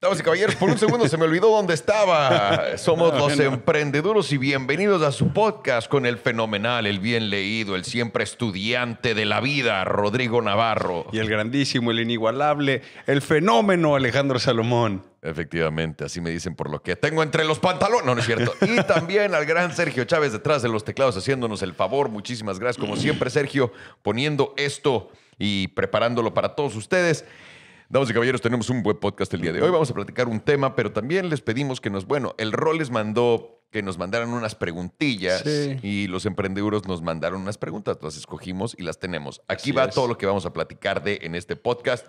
Damas y caballeros, por un segundo se me olvidó dónde estaba. Somos los emprendeduros y bienvenidos a su podcast con el fenomenal, el bien leído, el siempre estudiante de la vida, Rodrigo Navarro. Y el grandísimo, el inigualable, el fenómeno, Alejandro Salomón. Efectivamente, así me dicen por lo que tengo entre los pantalones. No, no es cierto. Y también al gran Sergio Chávez detrás de los teclados haciéndonos el favor. Muchísimas gracias, como siempre, Sergio, poniendo esto y preparándolo para todos ustedes. Damas y caballeros, tenemos un buen podcast el día de hoy. Vamos a platicar un tema, pero también les pedimos que nos, bueno, el rol les mandó que nos mandaran unas preguntillas y los emprendedores nos mandaron unas preguntas, las escogimos y las tenemos. Aquí va todo lo que vamos a platicar de en este podcast.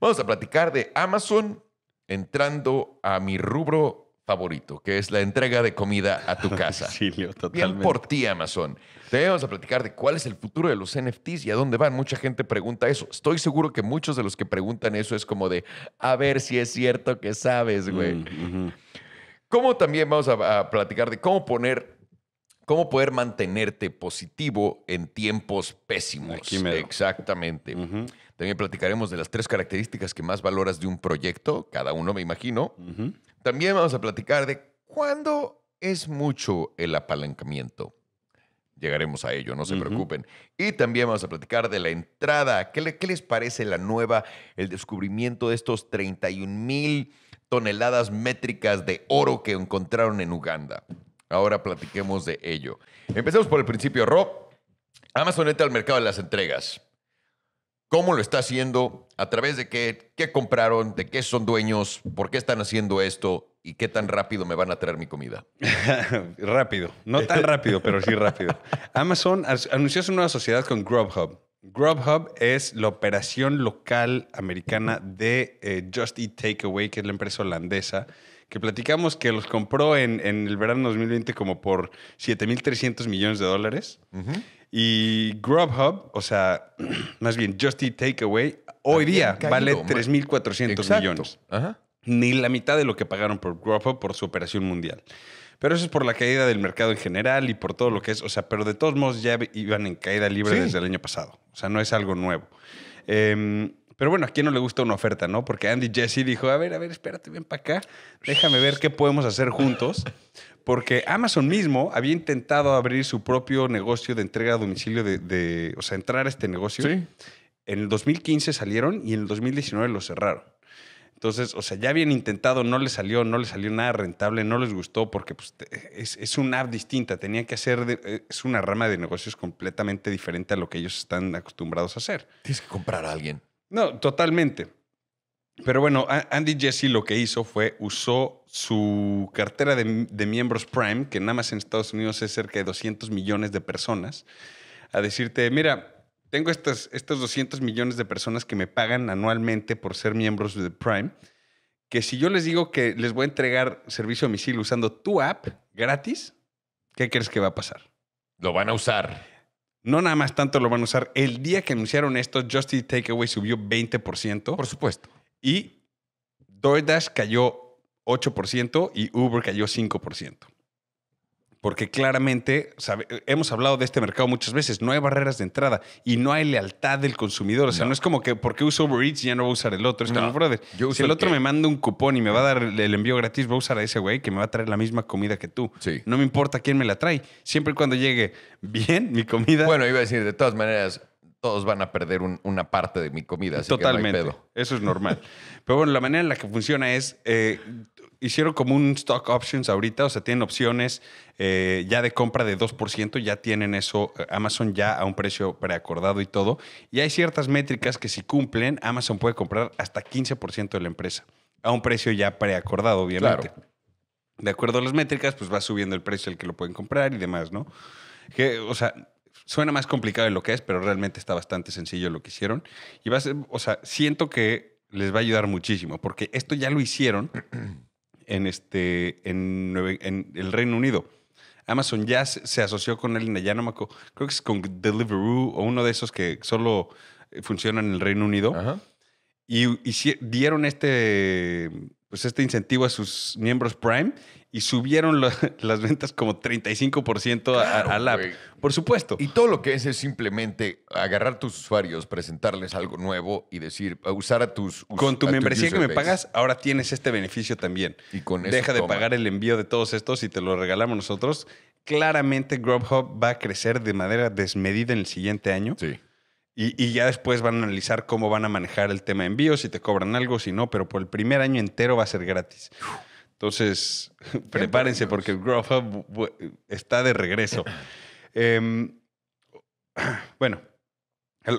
Vamos a platicar de Amazon entrando a mi rubro favorito, que es la entrega de comida a tu casa. sí, Leo, totalmente. Bien por ti, Amazon. Te vamos a platicar de cuál es el futuro de los NFTs y a dónde van. Mucha gente pregunta eso. Estoy seguro que muchos de los que preguntan eso es como de, a ver si es cierto que sabes, güey. Mm, cómo también vamos a, platicar de cómo poner cómo poder mantenerte positivo en tiempos pésimos. Exactamente. También platicaremos de las tres características que más valoras de un proyecto, cada uno me imagino. También vamos a platicar de cuándo es mucho el apalancamiento. Llegaremos a ello, no se preocupen. Y también vamos a platicar de la entrada. ¿Qué, les parece la nueva, el descubrimiento de estos 31 mil toneladas métricas de oro que encontraron en Uganda? Ahora platiquemos de ello. Empecemos por el principio, Rob. Amazoneta al mercado de las entregas cómo lo está haciendo, a través de qué, qué compraron, de qué son dueños, por qué están haciendo esto y qué tan rápido me van a traer mi comida. rápido, no tan rápido, pero sí rápido. Amazon anunció su nueva sociedad con Grubhub. Grubhub es la operación local americana de eh, Just Eat Takeaway, que es la empresa holandesa, que platicamos que los compró en, el verano 2020 como por 7.300 millones de dólares. Y Grubhub, o sea, más bien Just Eat Takeaway, hoy día vale 3.400 millones. Ni la mitad de lo que pagaron por Grubhub por su operación mundial. Pero eso es por la caída del mercado en general y por todo lo que es. O sea, pero de todos modos ya iban en caída libre desde el año pasado. O sea, no es algo nuevo. Em, pero bueno, ¿a quién no le gusta una oferta, no? Porque Andy Jesse dijo, a ver, a ver, espérate, ven para acá, déjame ver qué podemos hacer juntos porque Amazon mismo había intentado abrir su propio negocio de entrega a domicilio, de, o sea, entrar a este negocio. Sí. En el 2015 salieron y en el 2019 lo cerraron. Entonces, o sea, ya habían intentado, no les salió, no les salió nada rentable, no les gustó porque pues, es, una app distinta, tenía que hacer, es una rama de negocios completamente diferente a lo que ellos están acostumbrados a hacer. Tienes que comprar a alguien. No, totalmente. Pero bueno, Andy Jesse lo que hizo fue usó su cartera de, miembros Prime, que nada más en Estados Unidos es cerca de 200 millones de personas, a decirte, mira, tengo estas, estos 200 millones de personas que me pagan anualmente por ser miembros de Prime, que si yo les digo que les voy a entregar servicio a misil usando tu app gratis, ¿qué crees que va a pasar? Lo van a usar. No nada más tanto lo van a usar. El día que anunciaron esto, Justy Takeaway subió 20%. Por supuesto. Y DoorDash cayó 8% y Uber cayó 5%. Porque claramente hemos hablado de este mercado muchas veces, no hay barreras de entrada y no hay lealtad del consumidor. O sea, no, es como que porque uso Uber Eats ya no voy a usar el otro. si el, otro me manda un cupón y me va a dar el envío gratis, voy a usar a ese güey que me va a traer la misma comida que tú. No me importa quién me la trae. Siempre y cuando llegue bien mi comida. Bueno, iba a decir, de todas maneras, todos van a perder una parte de mi comida. Así Totalmente. Eso es normal. Pero bueno, la manera en la que funciona es, eh, hicieron como un stock options ahorita, o sea, tienen opciones eh, ya de compra de 2%, ya tienen eso, eh, Amazon ya a un precio preacordado y todo. Y hay ciertas métricas que si cumplen, Amazon puede comprar hasta 15% de la empresa, a un precio ya preacordado, obviamente. De acuerdo a las métricas, pues va subiendo el precio al que lo pueden comprar y demás, ¿no? Que, o sea, suena más complicado de lo que es, pero realmente está bastante sencillo lo que hicieron. Y va o sea, siento que les va a ayudar muchísimo, porque esto ya lo hicieron en, este, en, el Reino Unido. Amazon ya se asoció con él, ya creo que es con Deliveroo o uno de esos que solo eh, funcionan en el Reino Unido. Y, dieron este, pues este incentivo a sus miembros Prime y subieron las ventas como 35% a, la app. Por supuesto. Y todo lo que es es simplemente agarrar tus usuarios, presentarles algo nuevo y decir, usar a tus... Con tu membresía que me pagas, ahora tienes este beneficio también. Y con Deja de pagar el envío de todos estos y te lo regalamos nosotros. Claramente Grubhub va a crecer de manera desmedida en el siguiente año. Sí. Y, ya después van a analizar cómo van a manejar el tema de envío, si te cobran algo, si no, pero por el primer año entero va a ser gratis. Entonces, prepárense porque el Grubhub está de regreso. Em, bueno,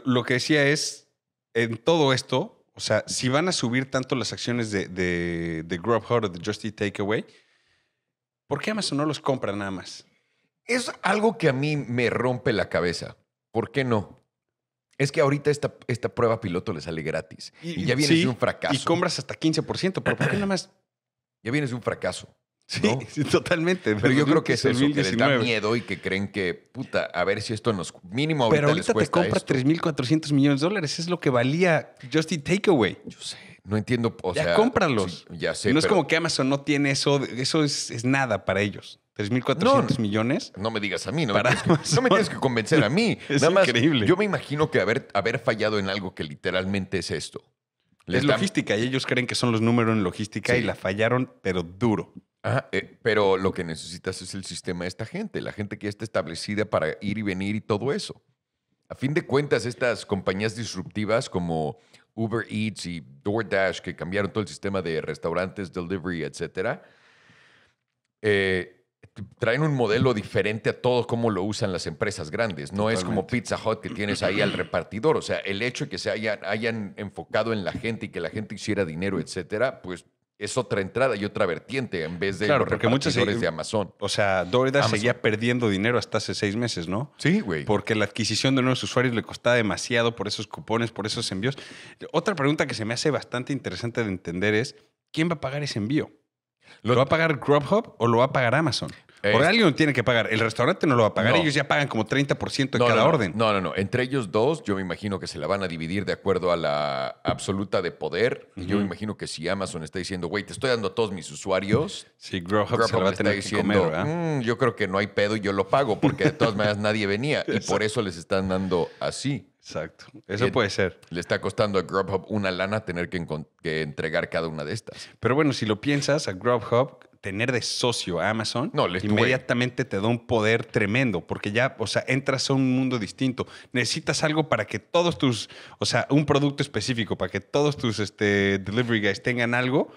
lo que decía es, en todo esto, o sea, si van a subir tanto las acciones de, de, Grubhub o de Just Eat Takeaway, ¿por qué Amazon no los compra nada más? Es algo que a mí me rompe la cabeza. ¿Por qué no? Es que ahorita esta, esta prueba piloto le sale gratis y, ya viene siendo un fracaso. Y compras hasta 15%, pero ¿por qué nada más ya vienes de un fracaso. Sí, totalmente. Pero, yo creo que es eso, que les da miedo y que creen que, puta, a ver si esto nos. Mínimo ahorita Pero ahorita te compra 3.400 millones de dólares. Es lo que valía Justin Takeaway. Yo sé. No entiendo. O ya sea, cómpralos. ya sé. No es como que Amazon no tiene eso. Eso es, nada para ellos. 3.400 millones. No me digas a mí, no, que, no me tienes que convencer a mí. es más, increíble. Yo me imagino que haber, haber fallado en algo que literalmente es esto es logística y ellos creen que son los números en logística y la fallaron, pero duro. Eh, pero lo que necesitas es el sistema de esta gente, la gente que ya está establecida para ir y venir y todo eso. A fin de cuentas, estas compañías disruptivas como Uber Eats y DoorDash, que cambiaron todo el sistema de restaurantes, delivery, etcétera, eh, traen un modelo diferente a todo como lo usan las empresas grandes. No es como Pizza Hut que tienes ahí al repartidor. O sea, el hecho de que se hayan, hayan enfocado en la gente y que la gente hiciera dinero, etcétera, pues es otra entrada y otra vertiente en vez de claro, los porque de Amazon. O sea, Doida seguía perdiendo dinero hasta hace seis meses, ¿no? Sí, güey. Porque la adquisición de nuevos usuarios le costaba demasiado por esos cupones, por esos envíos. Otra pregunta que se me hace bastante interesante de entender es, ¿quién va a pagar ese envío? ¿Lo va a pagar Grubhub o lo va a pagar Amazon? Eh, por alguien tiene que pagar. El restaurante no lo va a pagar. Ellos ya pagan como 30% en cada orden. No, no, no. Entre ellos dos, yo me imagino que se la van a dividir de acuerdo a la absoluta de poder. Yo me imagino que si Amazon está diciendo, güey, te estoy dando a todos mis usuarios. Sí, Grubhub, está diciendo, mm, yo creo que no hay pedo y yo lo pago porque de todas maneras nadie venía. y por eso les están dando así. Exacto. Eso puede ser. Le está costando a Grubhub una lana tener que, entregar cada una de estas. Pero bueno, si lo piensas, a Grubhub tener de socio a Amazon inmediatamente te da un poder tremendo porque ya, o sea, entras a un mundo distinto. Necesitas algo para que todos tus, o sea, un producto específico para que todos tus este, delivery guys tengan algo.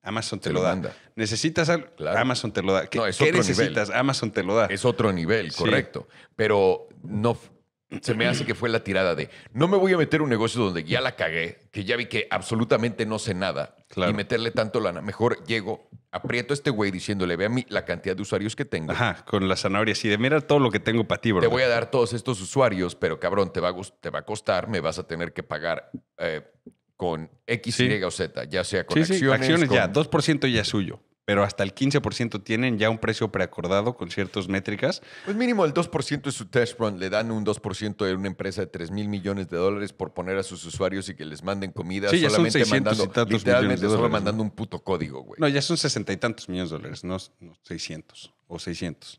Amazon te, lo, da. Necesitas algo. Amazon te lo da. ¿Qué, necesitas? Amazon te lo da. Es otro nivel, correcto. Pero no, se me hace que fue la tirada de no me voy a meter un negocio donde ya la cagué, que ya vi que absolutamente no sé nada y meterle tanto lana. Mejor llego, aprieto a este güey diciéndole, ve a mí la cantidad de usuarios que tengo. Ajá, con la zanahoria y de mira todo lo que tengo para ti, bro. Te voy a dar todos estos usuarios, pero cabrón, te va a, te va a costar, me vas a tener que pagar eh, con X, Y o Z, ya sea con acciones. Sí, acciones ya, 2% ya es suyo pero hasta el 15% tienen ya un precio preacordado con ciertas métricas. Pues mínimo el 2% es su test run. Le dan un 2% de una empresa de 3 mil millones de dólares por poner a sus usuarios y que les manden comida sí, ya son 600 mandando, y literalmente solo mandando un puto código, güey. No, ya son 60 y tantos millones de dólares, no, 600 o 600.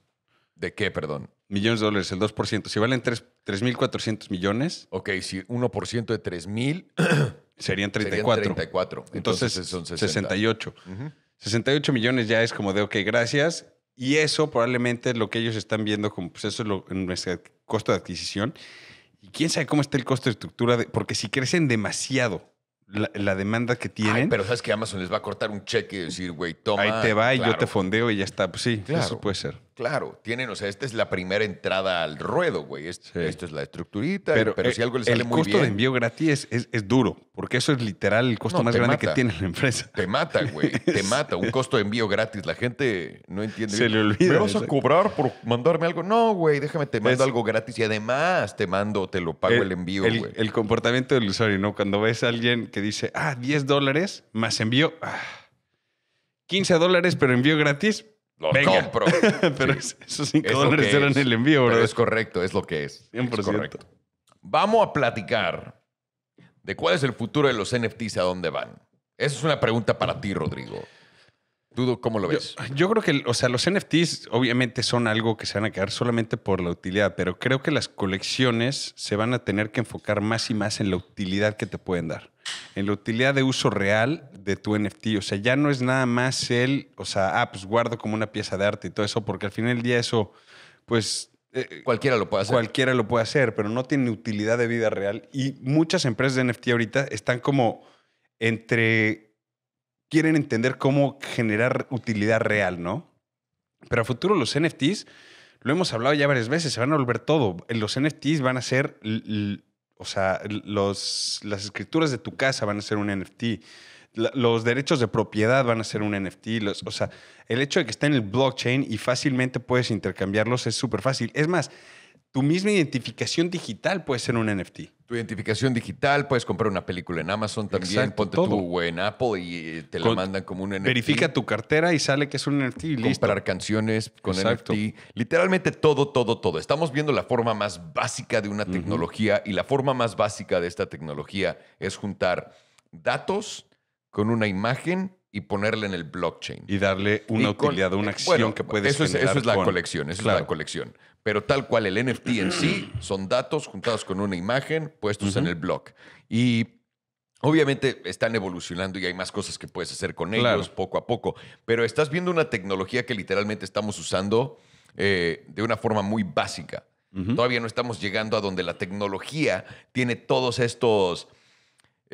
¿De qué, perdón? Millones de dólares, el 2%. Si valen 3.400 millones. Ok, si 1% de 3.000. serían 34. 34. Entonces, son 68. Ajá. 68 millones ya es como de, ok, gracias. Y eso probablemente es lo que ellos están viendo como, pues eso es en nuestro costo de adquisición. Y quién sabe cómo está el costo de estructura, porque si crecen demasiado la, demanda que tienen. pero sabes que Amazon les va a cortar un cheque y decir, güey, toma. Ahí te va y yo te fondeo y ya está. Pues sí, eso puede ser claro, tienen, o sea, esta es la primera entrada al ruedo, güey. Esto es la estructurita, pero, si eh, algo le sale muy bien. El costo de envío gratis es, duro, porque eso es literal el costo más grande que tiene la empresa. Te mata, güey. Te mata. Un costo de envío gratis. La gente no entiende. Se le ¿Me vas a cobrar por mandarme algo? No, güey, déjame, te mando algo gratis y además te mando, te lo pago el, envío, el, El comportamiento del usuario, ¿no? Cuando ves a alguien que dice, ah, 10 dólares más envío. Ah, 15 dólares, pero envío gratis lo compro. pero esos 5 dólares eran el envío, bro. es correcto, es lo que es. 100%. Vamos a platicar de cuál es el futuro de los NFTs y a dónde van. Esa es una pregunta para ti, Rodrigo. ¿Tú cómo lo ves? yo, creo que, o sea, los NFTs obviamente son algo que se van a quedar solamente por la utilidad, pero creo que las colecciones se van a tener que enfocar más y más en la utilidad que te pueden dar, en la utilidad de uso real de tu NFT. O sea, ya no es nada más el, o sea, ah, pues guardo como una pieza de arte y todo eso, porque al final del día eso, pues... Eh, cualquiera lo puede hacer. Cualquiera lo puede hacer, pero no tiene utilidad de vida real. Y muchas empresas de NFT ahorita están como entre... quieren entender cómo generar utilidad real, ¿no? Pero a futuro los NFTs, lo hemos hablado ya varias veces, se van a volver todo. Los NFTs van a ser... O sea, los, las escrituras de tu casa van a ser un NFT los derechos de propiedad van a ser un NFT. o sea, el hecho de que esté en el blockchain y fácilmente puedes intercambiarlos es súper fácil. Es más, tu misma identificación digital puede ser un NFT. Tu identificación digital, puedes comprar una película en Amazon también, ponte todo. tu en Apple y eh, te la mandan como un NFT. Verifica tu cartera y sale que es un NFT y listo. Comprar canciones con NFT. Literalmente todo, todo, todo. Estamos viendo la forma más básica de una tecnología y la forma más básica de esta tecnología es juntar datos con una imagen y ponerla en el blockchain. Y darle una utilidad, una eh, acción que puedes eso es, Eso es la colección, eso es la colección. Pero tal cual, el NFT en sí son datos juntados con una imagen puestos en el block. Y Obviamente están evolucionando y hay más cosas que puedes hacer con ellos poco a poco, pero estás viendo una tecnología que literalmente estamos usando eh, de una forma muy básica. Todavía no estamos llegando a donde la tecnología tiene todos estos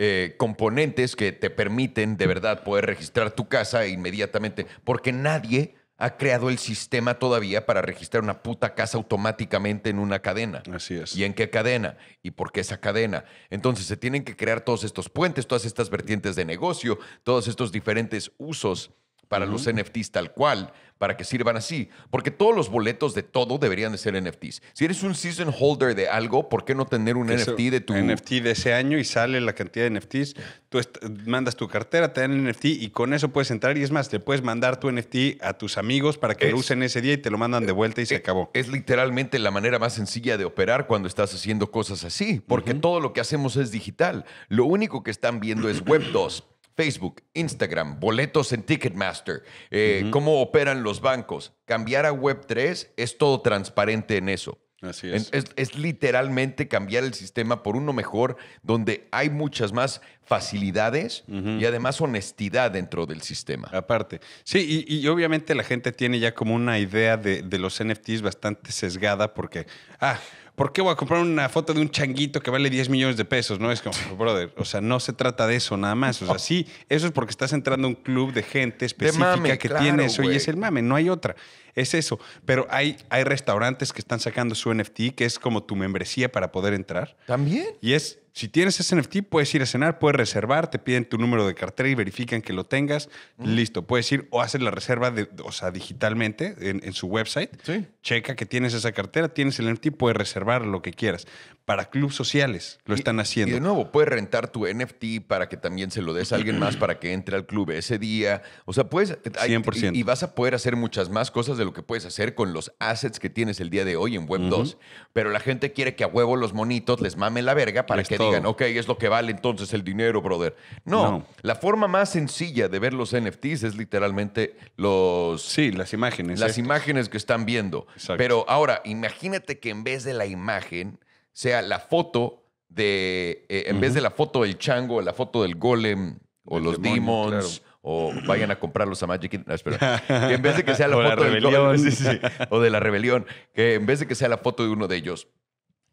eh, componentes que te permiten de verdad poder registrar tu casa inmediatamente, porque nadie ha creado el sistema todavía para registrar una puta casa automáticamente en una cadena. Así es. ¿Y en qué cadena? ¿Y por qué esa cadena? Entonces se tienen que crear todos estos puentes, todas estas vertientes de negocio, todos estos diferentes usos para los NFTs tal cual, para que sirvan así, porque todos los boletos de todo deberían de ser NFTs. Si eres un season holder de algo, ¿por qué no tener un NFT de tu NFT de ese año y sale la cantidad de NFTs? Tú mandas tu cartera, te dan el NFT y con eso puedes entrar y es más, te puedes mandar tu NFT a tus amigos para que lo usen ese día y te lo mandan de vuelta y se e-, acabó. Es literalmente la manera más sencilla de operar cuando estás haciendo cosas así, porque todo lo que hacemos es digital. Lo único que están viendo es Web 2. Facebook, Instagram, boletos en Ticketmaster, eh, cómo operan los bancos. Cambiar a Web3 es todo transparente en eso. Así es. es. literalmente cambiar el sistema por uno mejor, donde hay muchas más facilidades y además honestidad dentro del sistema. Aparte, sí, y, obviamente la gente tiene ya como una idea de, de, los NFTs bastante sesgada porque, ah, ¿por qué voy a comprar una foto de un changuito que vale 10 millones de pesos? No es como, brother, o sea, no se trata de eso nada más. O sea, sí, eso es porque estás entrando a un club de gente específica que tiene eso y es el mame, no hay otra. Es eso. Pero hay, hay restaurantes que están sacando su NFT, que es como tu membresía para poder entrar. También. Y es si tienes ese NFT, puedes ir a cenar, puedes reservar, te piden tu número de cartera y verifican que lo tengas. Listo, puedes ir o hacer la reserva, o sea, digitalmente en, su website. Sí. Checa que tienes esa cartera, tienes el NFT, puedes reservar lo que quieras. Para clubes sociales lo están haciendo. Y de nuevo, puedes rentar tu NFT para que también se lo des a alguien más para que entre al club ese día. O sea, puedes. 100%. Y, vas a poder hacer muchas más cosas de lo que puedes hacer con los assets que tienes el día de hoy en Web2. Pero la gente quiere que a huevo los monitos les mame la verga para que que ok, es lo que vale entonces el dinero, brother. No, la forma más sencilla de ver los NFTs es literalmente los... Sí, las imágenes. Las eh. imágenes que están viendo. Pero ahora, imagínate que en vez de la imagen sea la foto de... Eh, en vez de la foto del chango, la foto del golem o los demons... o vayan a comprarlos a Magic en vez de que sea la, foto Del... o de la rebelión, que en vez de que sea la foto de uno de ellos,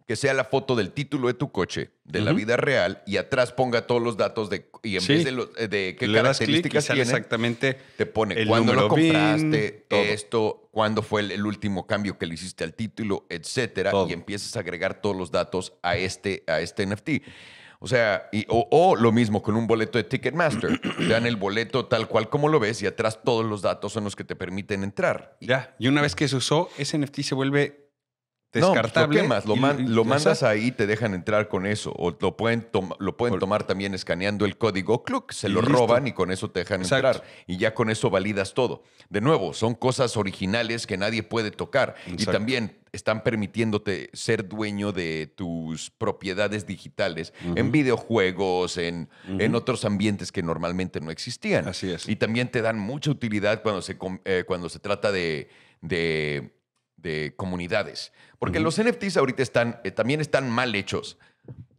que sea la foto del título de tu coche, de la vida real, y atrás ponga todos los datos de. Y en vez de, lo, eh, qué características exactamente te pone cuándo lo compraste, esto, cuándo fue el, último cambio que le hiciste al título, etcétera, y empiezas a agregar todos los datos a este, a este NFT. O sea, o, lo mismo con un boleto de Ticketmaster. Te dan el boleto tal cual como lo ves y atrás todos los datos son los que te permiten entrar. Ya, y una vez que se usó, ese NFT se vuelve pues, descartable. No, lo, lo, y, mandas ahí, te dejan entrar con eso. O lo pueden, tomar también escaneando el código CLUC, se lo roban y con eso te dejan entrar. Y ya con eso validas todo. De nuevo, son cosas originales que nadie puede tocar. Y también están permitiéndote ser dueño de tus propiedades digitales en videojuegos, en, otros ambientes que normalmente no existían. Así es. Y también te dan mucha utilidad cuando se, eh, cuando se trata de de comunidades. Porque los NFTs ahorita están, eh, también están mal hechos,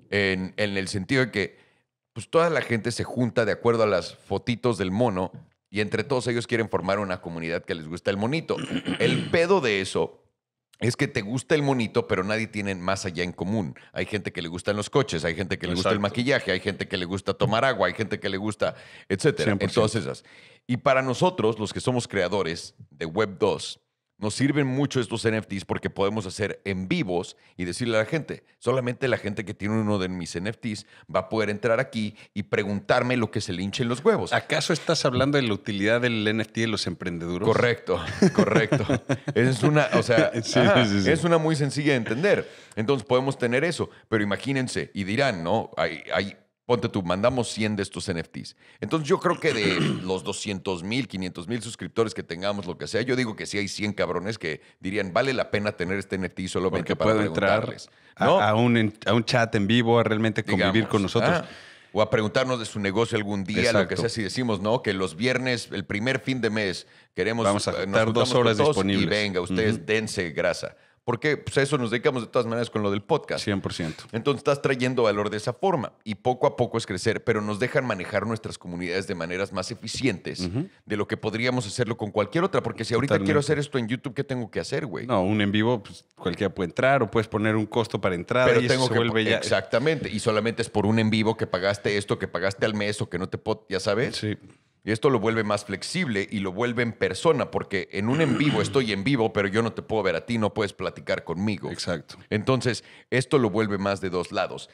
en, el sentido de que pues, toda la gente se junta de acuerdo a las fotitos del mono y entre todos ellos quieren formar una comunidad que les gusta el monito. El pedo de eso es que te gusta el monito, pero nadie tiene más allá en común. Hay gente que le gustan los coches, hay gente que le gusta el maquillaje, hay gente que le gusta tomar agua, hay gente que le gusta, etcétera. esas y para nosotros, los que somos creadores de Web 2, nos sirven mucho estos NFTs porque podemos hacer en vivos y decirle a la gente, solamente la gente que tiene uno de mis NFTs va a poder entrar aquí y preguntarme lo que se le hinche en los huevos. ¿Acaso estás hablando de la utilidad del NFT de los emprendedores? Correcto, correcto. es una, o sea, es una muy sencilla de entender. Entonces podemos tener eso, pero imagínense y dirán, ¿no? hay ponte tú, mandamos 100 de estos NFTs. Entonces yo creo que de los 200 mil, 500 mil suscriptores que tengamos, lo que sea, yo digo que sí hay 100 cabrones que dirían, vale la pena tener este NFT solamente para preguntarles. Entrar a, un, chat en vivo, a realmente convivir con nosotros. o a preguntarnos de su negocio algún día, lo que sea, si decimos, ¿no? Que los viernes, el primer fin de mes, queremos... Vamos a estar eh, dos horas disponibles. Y venga, ustedes dense grasa. Porque pues, eso nos dedicamos de todas maneras con lo del podcast. 100%. Entonces estás trayendo valor de esa forma y poco a poco es crecer, pero nos dejan manejar nuestras comunidades de maneras más eficientes de lo que podríamos hacerlo con cualquier otra. Porque si ahorita quiero hacer esto en YouTube, ¿qué tengo que hacer, güey? No, un en vivo, pues, cualquiera puede entrar o puedes poner un costo para entrar. pero tengo que vuelve ya. Exactamente. Y solamente es por un en vivo que pagaste esto, que pagaste al mes o que no te ya sabes. Sí. Y esto lo vuelve más flexible y lo vuelve en persona, porque en un en vivo estoy en vivo, pero yo no te puedo ver a ti, no puedes platicar conmigo. Exacto. Entonces, esto lo vuelve más de dos lados.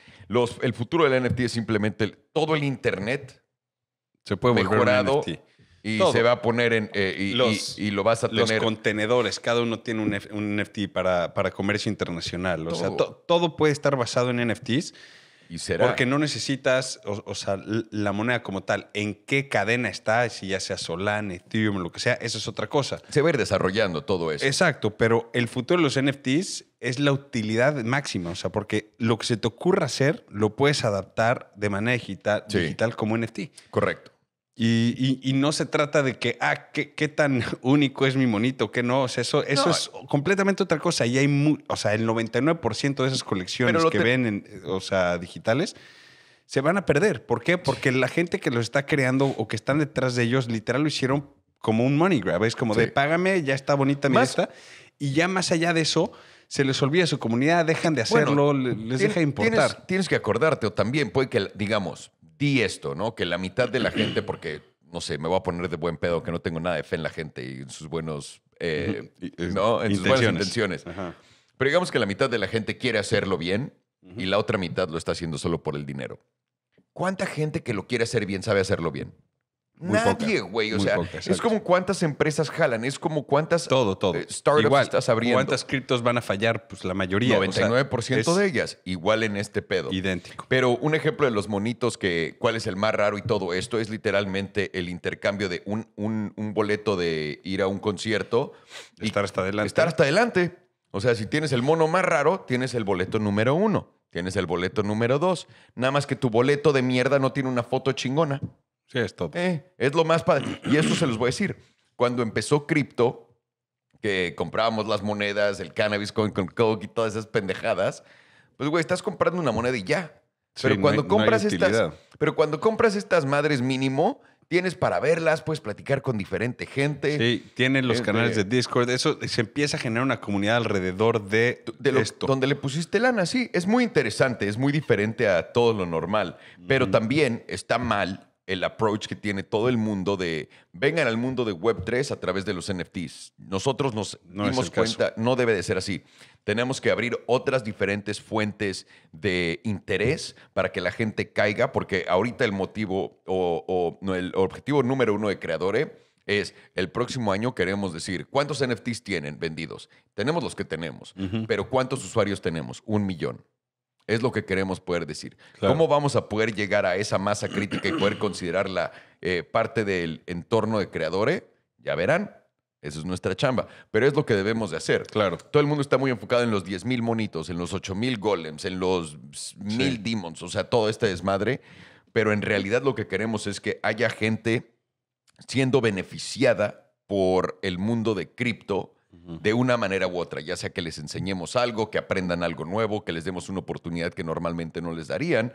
el futuro del NFT es simplemente todo el Internet se puede mejorado. Y se va a poner en. Eh, y, lo vas a tener. Los contenedores, cada uno tiene un, NFT para, para comercio internacional. O sea, todo puede estar basado en NFTs porque no necesitas, o, sea, la moneda como tal, en qué cadena está, si ya sea Solana, Ethereum, lo que sea, eso es otra cosa. Se va a ir desarrollando todo eso. Exacto, pero el futuro de los NFTs es la utilidad máxima, o sea, porque lo que se te ocurra hacer lo puedes adaptar de manera digital, digital como NFT. Correcto. Y, no se trata de que, ah, qué, tan único es mi monito, que no. eso, eso es completamente otra cosa. Y hay, o sea, el 99% de esas colecciones que ven, en, o sea, digitales, se van a perder. ¿Por qué? Porque la gente que los está creando o que están detrás de ellos, literal lo hicieron como un money grab. Es como de, págame, ya está bonita mi esta. Y ya más allá de eso, se les olvida su comunidad, dejan de hacerlo, les deja importar. Tienes, tienes, que acordarte, o también puede que, digamos, di esto, ¿no? Que la mitad de la gente, porque, no sé, me voy a poner de buen pedo, que no tengo nada de fe en la gente y en sus buenos, eh, eh, ¿no? buenas intenciones. Pero digamos que la mitad de la gente quiere hacerlo bien y la otra mitad lo está haciendo solo por el dinero. ¿Cuánta gente que lo quiere hacer bien sabe hacerlo bien? Nadie, güey. O sea, es como cuántas empresas jalan, es como cuántas todo, eh, startups estás abriendo. ¿Cuántas criptos van a fallar? Pues la mayoría. 99% de ellas. Igual en este pedo. Idéntico. Pero un ejemplo de los monitos que, cuál es el más raro y todo esto, es literalmente el intercambio de un, un, boleto de ir a un concierto. estar hasta adelante. Estar hasta adelante. O sea, si tienes el mono más raro, tienes el boleto número uno. Tienes el boleto número dos. Nada más que tu boleto de mierda no tiene una foto chingona. Sí, es todo. Eh, es lo más padre. Y eso se los voy a decir. Cuando empezó cripto, que comprábamos las monedas, el cannabis con, con coke y todas esas pendejadas, pues, güey, estás comprando una moneda y ya. Pero cuando compras estas, pero cuando compras estas madres mínimo, tienes para verlas, puedes platicar con diferente gente. Sí, tienen los canales de Discord. Eso se empieza a generar una comunidad alrededor de, de esto. Donde le pusiste lana, sí. Es muy interesante, es muy diferente a todo lo normal. Pero también está mal el approach que tiene todo el mundo de vengan al mundo de Web3 a través de los NFTs. Nosotros nos dimos cuenta, no debe de ser así. Tenemos que abrir otras diferentes fuentes de interés para que la gente caiga, porque ahorita el motivo o, el objetivo número uno de Creadore es el próximo año queremos decir cuántos NFTs tienen vendidos. Tenemos los que tenemos, pero ¿cuántos usuarios tenemos? Un millón. Es lo que queremos poder decir. ¿Cómo vamos a poder llegar a esa masa crítica y poder considerarla eh, parte del entorno de creadores? Ya verán. Esa es nuestra chamba. Pero es lo que debemos de hacer. Claro. Todo el mundo está muy enfocado en los 10.000 monitos, en los 8.000 golems, en los 1.000 demons, o sea, todo este desmadre. Pero en realidad lo que queremos es que haya gente siendo beneficiada por el mundo de cripto de una manera u otra, ya sea que les enseñemos algo, que aprendan algo nuevo, que les demos una oportunidad que normalmente no les darían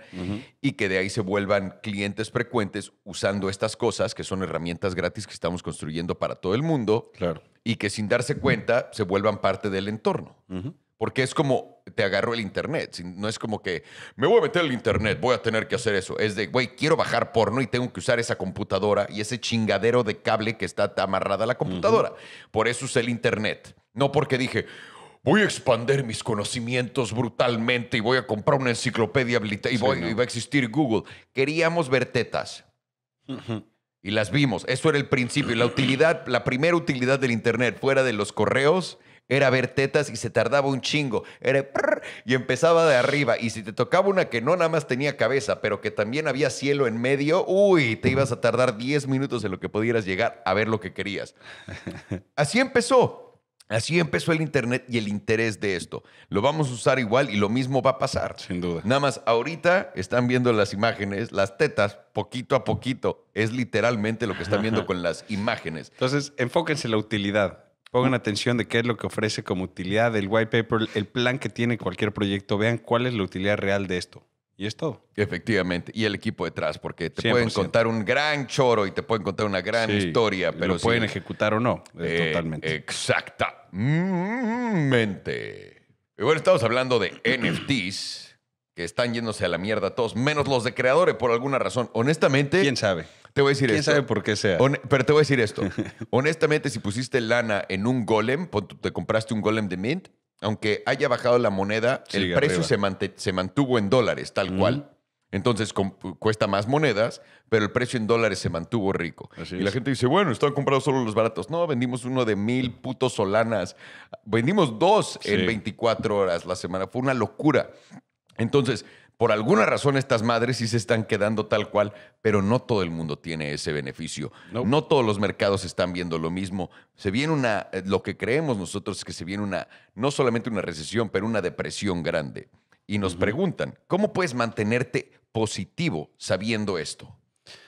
y que de ahí se vuelvan clientes frecuentes usando estas cosas que son herramientas gratis que estamos construyendo para todo el mundo y que sin darse cuenta se vuelvan parte del entorno. Porque es como te agarró el internet. No es como que me voy a meter al internet, voy a tener que hacer eso. Es de, güey, quiero bajar porno y tengo que usar esa computadora y ese chingadero de cable que está amarrada a la computadora. Por eso usé el internet. No porque dije, voy a expandir mis conocimientos brutalmente y voy a comprar una enciclopedia y, va a existir Google. Queríamos ver tetas. Y las vimos. Eso era el principio. La utilidad, la primera utilidad del internet, fuera de los correos era ver tetas y se tardaba un chingo. Era y empezaba de arriba. Y si te tocaba una que no nada más tenía cabeza, pero que también había cielo en medio, uy, te ibas a tardar 10 minutos en lo que pudieras llegar a ver lo que querías. Así empezó. Así empezó el Internet y el interés de esto. Lo vamos a usar igual y lo mismo va a pasar. Sin duda. Nada más, ahorita están viendo las imágenes, las tetas, poquito a poquito. Es literalmente lo que están viendo con las imágenes. Entonces, enfóquense en la utilidad. Pongan atención de qué es lo que ofrece como utilidad el white paper, el plan que tiene cualquier proyecto. Vean cuál es la utilidad real de esto. Y es todo. Efectivamente. Y el equipo detrás, porque te pueden contar un gran choro y te pueden contar una gran historia, pero. pueden ejecutar o no. Eh, totalmente. Exactamente. Y bueno, estamos hablando de NFTs que están yéndose a la mierda todos, menos los de creadores por alguna razón. Honestamente. ¿Quién sabe? Te voy a decir ¿Quién sabe por qué sea? pero te voy a decir esto. Honestamente, si pusiste lana en un golem, te compraste un golem de mint, aunque haya bajado la moneda, el precio se, mantuvo en dólares, tal cual. Entonces cuesta más monedas, pero el precio en dólares se mantuvo rico. y la gente dice, bueno, están comprados solo los baratos. No, vendimos uno de mil putos solanas. Vendimos dos en 24 horas la semana. Fue una locura. Entonces, por alguna razón estas madres sí se están quedando tal cual, pero no todo el mundo tiene ese beneficio. No, todos los mercados están viendo lo mismo. Se viene una, eh, lo que creemos nosotros es que se viene una, no solamente una recesión, pero una depresión grande. Y nos preguntan, ¿cómo puedes mantenerte positivo sabiendo esto?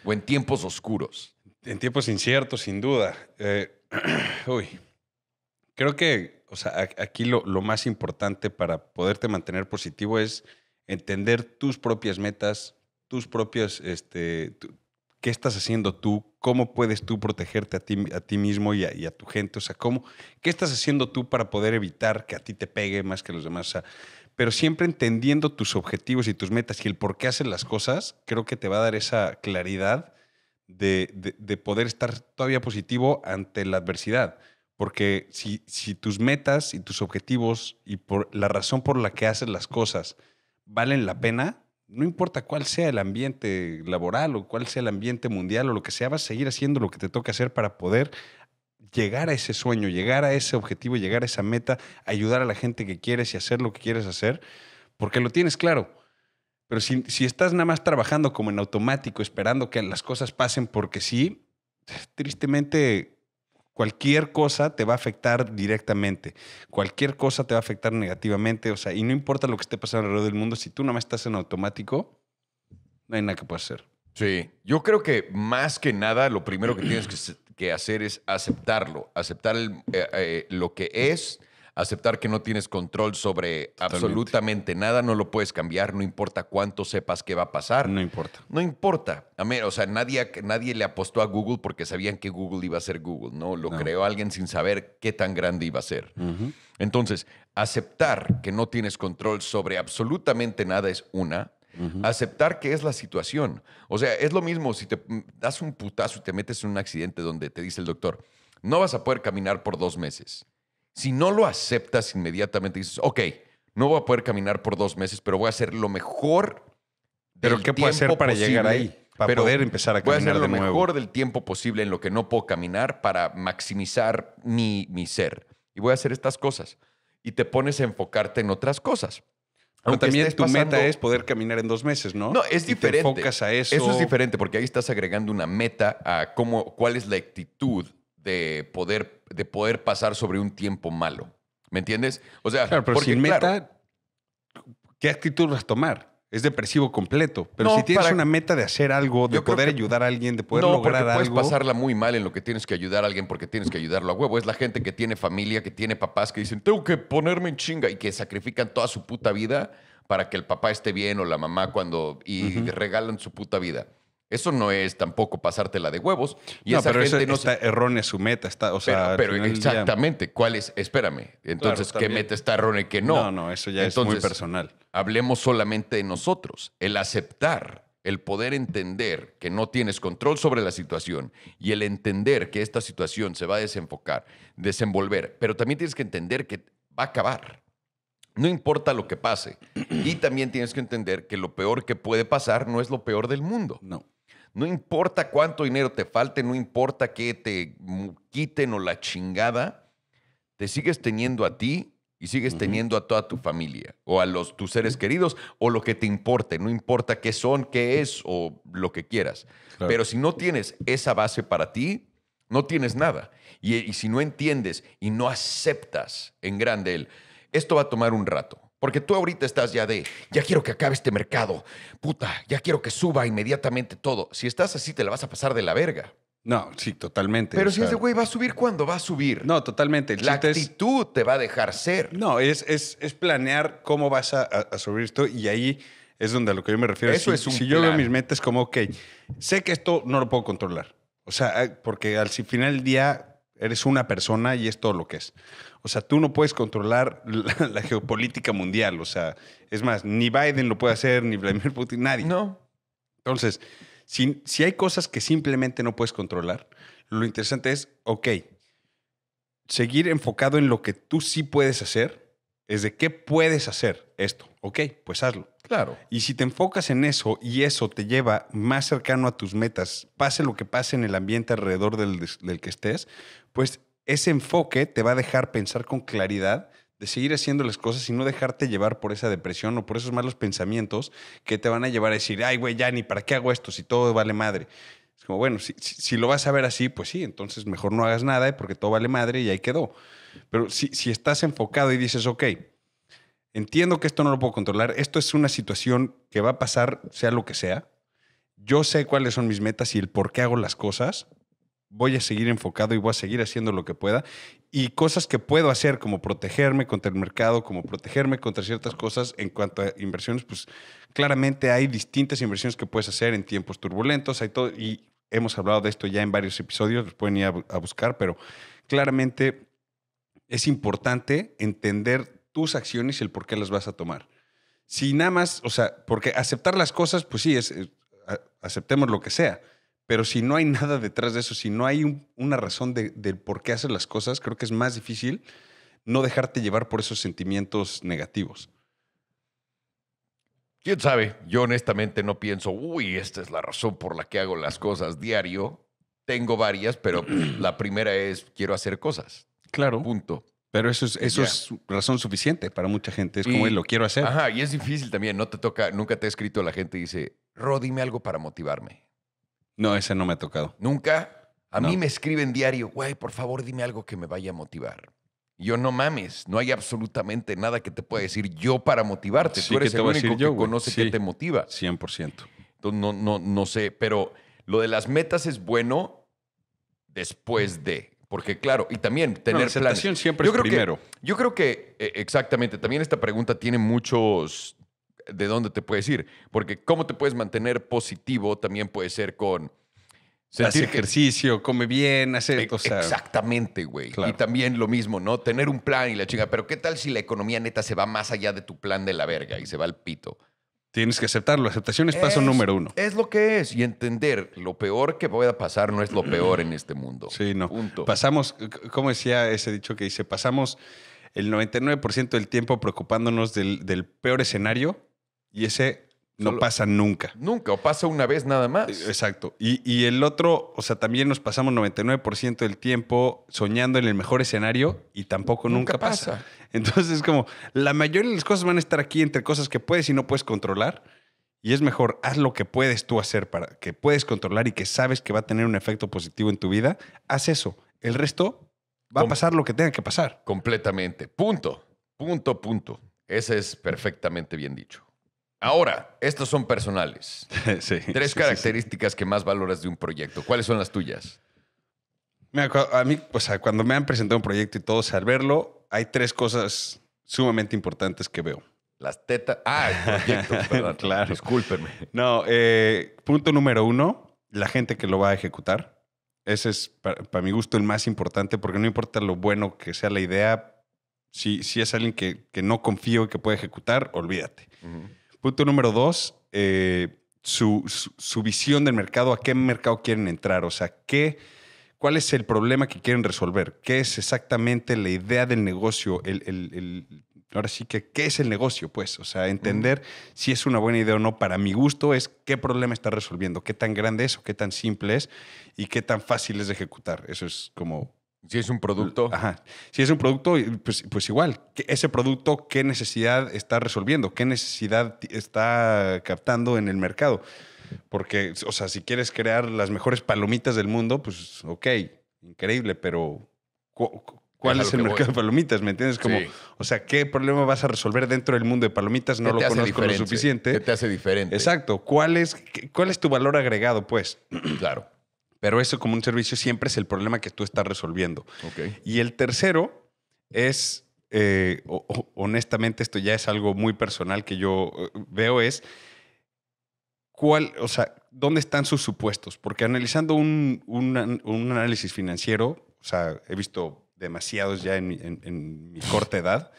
O en tiempos oscuros. En tiempos inciertos, sin duda. Eh, uy, creo que o sea, aquí lo, lo más importante para poderte mantener positivo es entender tus propias metas, tus propias, este, qué estás haciendo tú, cómo puedes tú protegerte a ti, a ti mismo y a, tu gente, o sea, cómo, qué estás haciendo tú para poder evitar que a ti te pegue más que los demás, pero siempre entendiendo tus objetivos y tus metas y el por qué haces las cosas, creo que te va a dar esa claridad de, poder estar todavía positivo ante la adversidad. Porque si, si tus metas y tus objetivos y por la razón por la que haces las cosas valen la pena, no importa cuál sea el ambiente laboral o cuál sea el ambiente mundial o lo que sea, vas a seguir haciendo lo que te toca hacer para poder llegar a ese sueño, llegar a ese objetivo, llegar a esa meta, ayudar a la gente que quieres y hacer lo que quieres hacer, porque lo tienes claro. Pero si, si estás nada más trabajando como en automático, esperando que las cosas pasen porque sí, tristemente Cualquier cosa te va a afectar directamente, cualquier cosa te va a afectar negativamente, o sea, y no importa lo que esté pasando alrededor del mundo, si tú nomás estás en automático, no hay nada que puedas hacer. Sí, yo creo que más que nada lo primero que tienes que, hacer es aceptarlo, aceptar eh, eh, lo que es, aceptar que no tienes control sobre absolutamente nada, no lo puedes cambiar, no importa cuánto sepas que va a pasar. No importa. No importa. A ver, o sea, nadie, nadie le apostó a Google porque sabían que Google iba a ser Google, ¿no? Lo creó alguien sin saber qué tan grande iba a ser. Entonces, aceptar que no tienes control sobre absolutamente nada es una, Aceptar que es la situación. O sea, es lo mismo si te das un putazo y te metes en un accidente donde te dice el doctor, no vas a poder caminar por dos meses. Si no lo aceptas inmediatamente, dices, ok, no voy a poder caminar por dos meses, pero voy a hacer lo mejor. Del pero ¿qué puedo hacer para llegar ahí? Para poder empezar a caminar. Voy a hacer lo mejor del tiempo posible en lo que no puedo caminar para maximizar mi, mi ser. Y voy a hacer estas cosas. Y te pones a enfocarte en otras cosas. Aunque también tu meta es poder caminar en dos meses, ¿no? No, es diferente. eso. Eso es diferente porque ahí estás agregando una meta a cómo, cuál es la actitud de poder, de poder pasar sobre un tiempo malo. ¿Me entiendes? O sea, pero sin meta, ¿qué actitud vas a tomar? Es depresivo completo. Pero si tienes una meta de hacer algo, de poder ayudar a alguien, de poder no, algo. Puedes pasarla muy mal en lo que tienes que ayudar a alguien porque tienes que ayudarlo a huevo. Es la gente que tiene familia, que tiene papás que dicen, tengo que ponerme en chinga y que sacrifican toda su puta vida para que el papá esté bien o la mamá cuando. y regalan su puta vida. Eso no es tampoco pasártela de huevos. Y esa pero no está su meta. Está, o sea, exactamente, ¿cuál es? Espérame. Entonces, ¿qué meta está errónea y qué no? No, no, eso ya es muy personal. Hablemos solamente de nosotros. El aceptar, el poder entender que no tienes control sobre la situación y el entender que esta situación se va a desenfocar, desenvolver. Pero también tienes que entender que va a acabar. No importa lo que pase. Y también tienes que entender que lo peor que puede pasar no es lo peor del mundo. No. No importa cuánto dinero te falte, no importa que te quiten o la chingada, te sigues teniendo a ti y sigues teniendo a toda tu familia o a los tus seres queridos o lo que te importe, no importa qué son, qué es o lo que quieras. Pero si no tienes esa base para ti, no tienes nada. Y, y si no entiendes y no aceptas en grande él, esto va a tomar un rato. Porque tú ahorita estás ya de, ya quiero que acabe este mercado, puta, ya quiero que suba inmediatamente todo. Si estás así, te la vas a pasar de la verga. No, sí, totalmente. Pero si ese güey, ¿va a subir cuándo? ¿Va a subir? No, totalmente. la actitud te va a dejar ser. No, es, es, planear cómo vas a, subir esto y ahí es donde a lo que yo me refiero. Eso es un Si yo veo mis metas como, ok, sé que esto no lo puedo controlar. O sea, eh, porque al final del día Eres una persona y es todo lo que es. O sea, tú no puedes controlar la, geopolítica mundial. O sea, es más, ni Biden lo puede hacer, ni Vladimir Putin, nadie. No. Entonces, si, si hay cosas que simplemente no puedes controlar, lo interesante es, ok, seguir enfocado en lo que tú sí puedes hacer, es de qué puedes hacer esto. Ok, pues hazlo. Claro. Y si te enfocas en eso y eso te lleva más cercano a tus metas, pase lo que pase en el ambiente alrededor del, del que estés, pues ese enfoque te va a dejar pensar con claridad de seguir haciendo las cosas y no dejarte llevar por esa depresión o por esos malos pensamientos que te van a llevar a decir, ay, güey, ya ni para qué hago esto si todo vale madre. Es como, bueno, si, lo vas a ver así, pues sí, entonces mejor no hagas nada porque todo vale madre y ahí quedó. Pero si, si estás enfocado y dices, ok, entiendo que esto no lo puedo controlar, esto es una situación que va a pasar sea lo que sea, yo sé cuáles son mis metas y el por qué hago las cosas, voy a seguir enfocado y voy a seguir haciendo lo que pueda. Y cosas que puedo hacer, como protegerme contra el mercado, como protegerme contra ciertas cosas en cuanto a inversiones, pues claramente hay distintas inversiones que puedes hacer en tiempos turbulentos, hay todo, y hemos hablado de esto ya en varios episodios, los pueden ir a, buscar, pero claramente es importante entender tus acciones y el por qué las vas a tomar. Si nada más, o sea, porque aceptar las cosas, pues sí, eh, aceptemos lo que sea pero si no hay nada detrás de eso, si no hay una razón de, del por qué hacer las cosas, creo que es más difícil no dejarte llevar por esos sentimientos negativos. ¿Quién sabe? Yo honestamente no pienso, uy, esta es la razón por la que hago las cosas diario. Tengo varias, pero la primera es quiero hacer cosas. Claro. Punto. Pero eso es, razón suficiente para mucha gente. Es como lo quiero hacer. Ajá, y es difícil también. No te toca, nunca te ha escrito la gente y dice, Ro, algo para motivarme. No, ese no me ha tocado. ¿Nunca? A mí me escriben diario, güey, por favor dime algo que me vaya a motivar. yo no mames, no hay absolutamente nada que te pueda decir yo para motivarte. Tú eres el único que conoce que te motiva. 100%. Entonces, no, no, no sé, pero lo de las metas es bueno después de. Porque claro, y también tener la siempre es primero. yo creo que, eh, exactamente, también esta pregunta tiene muchos, de dónde te puedes ir. Porque cómo te puedes mantener positivo también puede ser con... Hacer ejercicio, come bien, hacer... cosas. exactamente, güey. Y también lo mismo, ¿no? Tener un plan y la chinga. Pero ¿qué tal si la economía neta se va más allá de tu plan de la verga y se va al pito? Tienes que aceptarlo. Aceptación es paso número uno. Es lo que es. Y entender lo peor que pueda pasar no es lo peor en este mundo. Sí, no. Pasamos, como decía ese dicho que dice, pasamos el 99% del tiempo preocupándonos del peor escenario y ese no pasa nunca. Nunca, o pasa una vez nada más. Eh, exacto. Y, el otro, o sea, también nos pasamos 99% del tiempo soñando en el mejor escenario y tampoco nunca, pasa. Entonces, como la mayoría de las cosas van a estar aquí entre cosas que puedes y no puedes controlar. Y es mejor, haz lo que puedes tú hacer para que puedes controlar y que sabes que va a tener un efecto positivo en tu vida. Haz eso. El resto va a pasar lo que tenga que pasar. Completamente. Punto. Punto, punto. Ese es perfectamente bien dicho. Ahora, estos son personales. sí, Tres características que más valoras de un proyecto. ¿Cuáles son las tuyas? a mí, pues cuando me han presentado un proyecto y todos al verlo, hay tres cosas sumamente importantes que veo. Las tetas. Ah, el proyecto, claro. Discúlpeme. No, eh, punto número uno, la gente que lo va a ejecutar. Ese es, para, mi gusto, el más importante, porque no importa lo bueno que sea la idea, si, si es alguien que, no confío y que puede ejecutar, olvídate. Punto número dos, eh, su, visión del mercado, a qué mercado quieren entrar, o sea, qué, cuál es el problema que quieren resolver, qué es exactamente la idea del negocio, el, ahora sí que, ¿qué es el negocio? Pues, o sea, entender si es una buena idea o no, para mi gusto, es qué problema está resolviendo, qué tan grande es o qué tan simple es y qué tan fácil es de ejecutar. Eso es como si es un producto. Ajá. Si es un producto, pues, pues, igual. Ese producto, ¿qué necesidad está resolviendo? ¿Qué necesidad está captando en el mercado? Porque, o sea, si quieres crear las mejores palomitas del mundo, pues ok, increíble, pero ¿cuál es, el mercado de palomitas? ¿Me entiendes? Como, O sea, ¿qué problema vas a resolver dentro del mundo de palomitas? No lo conozco lo suficiente. ¿Qué te hace diferente? Exacto. ¿Cuál es, ¿Cuál es tu valor agregado, pues? Claro. Pero eso como un servicio siempre es el problema que tú estás resolviendo. Y el tercero es, eh, honestamente, esto ya es algo muy personal que yo eh, veo, es cuál, o sea, dónde están sus supuestos. Porque analizando un, análisis financiero, o sea, he visto demasiados ya en mi corta edad,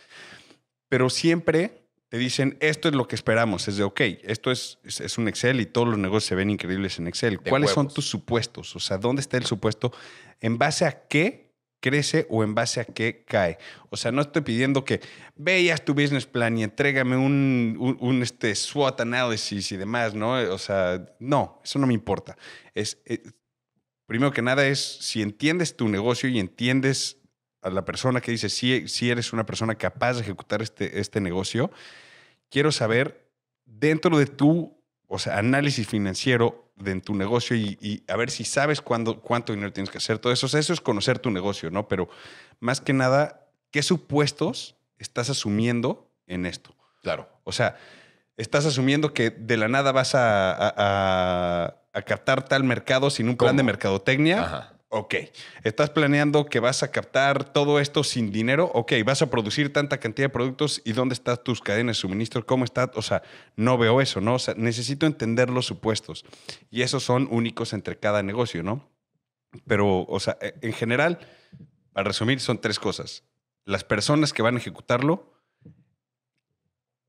pero siempre te dicen, esto es lo que esperamos. Es de, ok, esto es, es, un Excel y todos los negocios se ven increíbles en Excel. ¿Cuáles son tus supuestos? O sea, ¿dónde está el supuesto? ¿En base a qué crece o en base a qué cae? O sea, no estoy pidiendo que veas tu business plan y entrégame un, un, este SWOT analysis y demás, ¿no? O sea, no, eso no me importa. Es, eh, primero que nada es, si entiendes tu negocio y entiendes a la persona que dice, si sí, eres una persona capaz de ejecutar este, este negocio, quiero saber dentro de tu o sea, análisis financiero de tu negocio y, a ver si sabes cuándo, cuánto dinero tienes que hacer, todo eso. eso es conocer tu negocio, ¿no? Pero más que nada, ¿qué supuestos estás asumiendo en esto? Claro. O sea, estás asumiendo que de la nada vas a, captar tal mercado sin un plan de mercadotecnia. Ajá Ok, estás planeando que vas a captar todo esto sin dinero. Ok, vas a producir tanta cantidad de productos y dónde están tus cadenas de suministro, cómo está. O sea, no veo eso, ¿no? O sea, necesito entender los supuestos y esos son únicos entre cada negocio, ¿no? Pero, o sea, e, en general, para resumir, son tres cosas: las personas que van a ejecutarlo,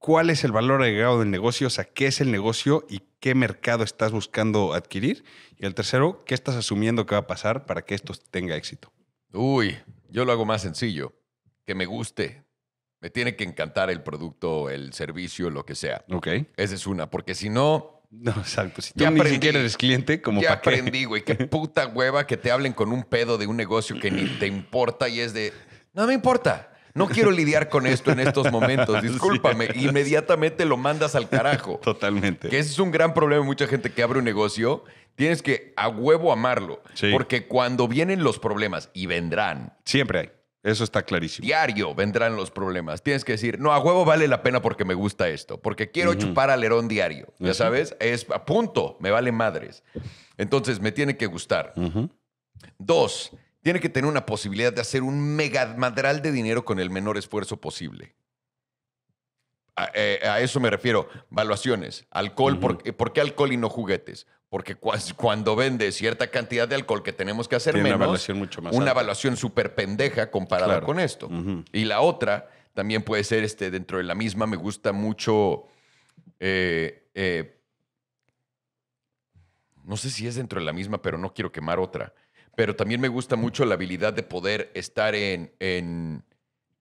cuál es el valor agregado del negocio, o sea, qué es el negocio y qué mercado estás buscando adquirir. Y el tercero, qué estás asumiendo que va a pasar para que esto tenga éxito. Uy, yo lo hago más sencillo, que me guste. Me tiene que encantar el producto, el servicio, lo que sea. Ok. Esa es una, porque si no, no, exacto. Si tú ni siquiera eres cliente, como para aprendí, güey. Qué puta hueva que te hablen con un pedo de un negocio que ni te importa y es de... No me importa no quiero lidiar con esto en estos momentos, discúlpame. Inmediatamente lo mandas al carajo. Totalmente. Que ese es un gran problema mucha gente que abre un negocio. Tienes que a huevo amarlo. Porque cuando vienen los problemas, y vendrán. Siempre hay. Eso está clarísimo. Diario vendrán los problemas. Tienes que decir, no, a huevo vale la pena porque me gusta esto, porque quiero chupar alerón diario. Ya sabes, es a punto, me vale madres. Entonces, me tiene que gustar. Dos, tiene que tener una posibilidad de hacer un megamadral de dinero con el menor esfuerzo posible. A, eh, eso me refiero. Valuaciones. Alcohol, por, qué alcohol y no juguetes? Porque cuando vende cierta cantidad de alcohol que tenemos que hacer menos, una evaluación mucho más. Una evaluación súper pendeja comparada con esto. Y la otra también puede ser este, dentro de la misma. Me gusta mucho. Eh, eh, no sé si es dentro de la misma, pero no quiero quemar otra pero también me gusta mucho la habilidad de poder estar en,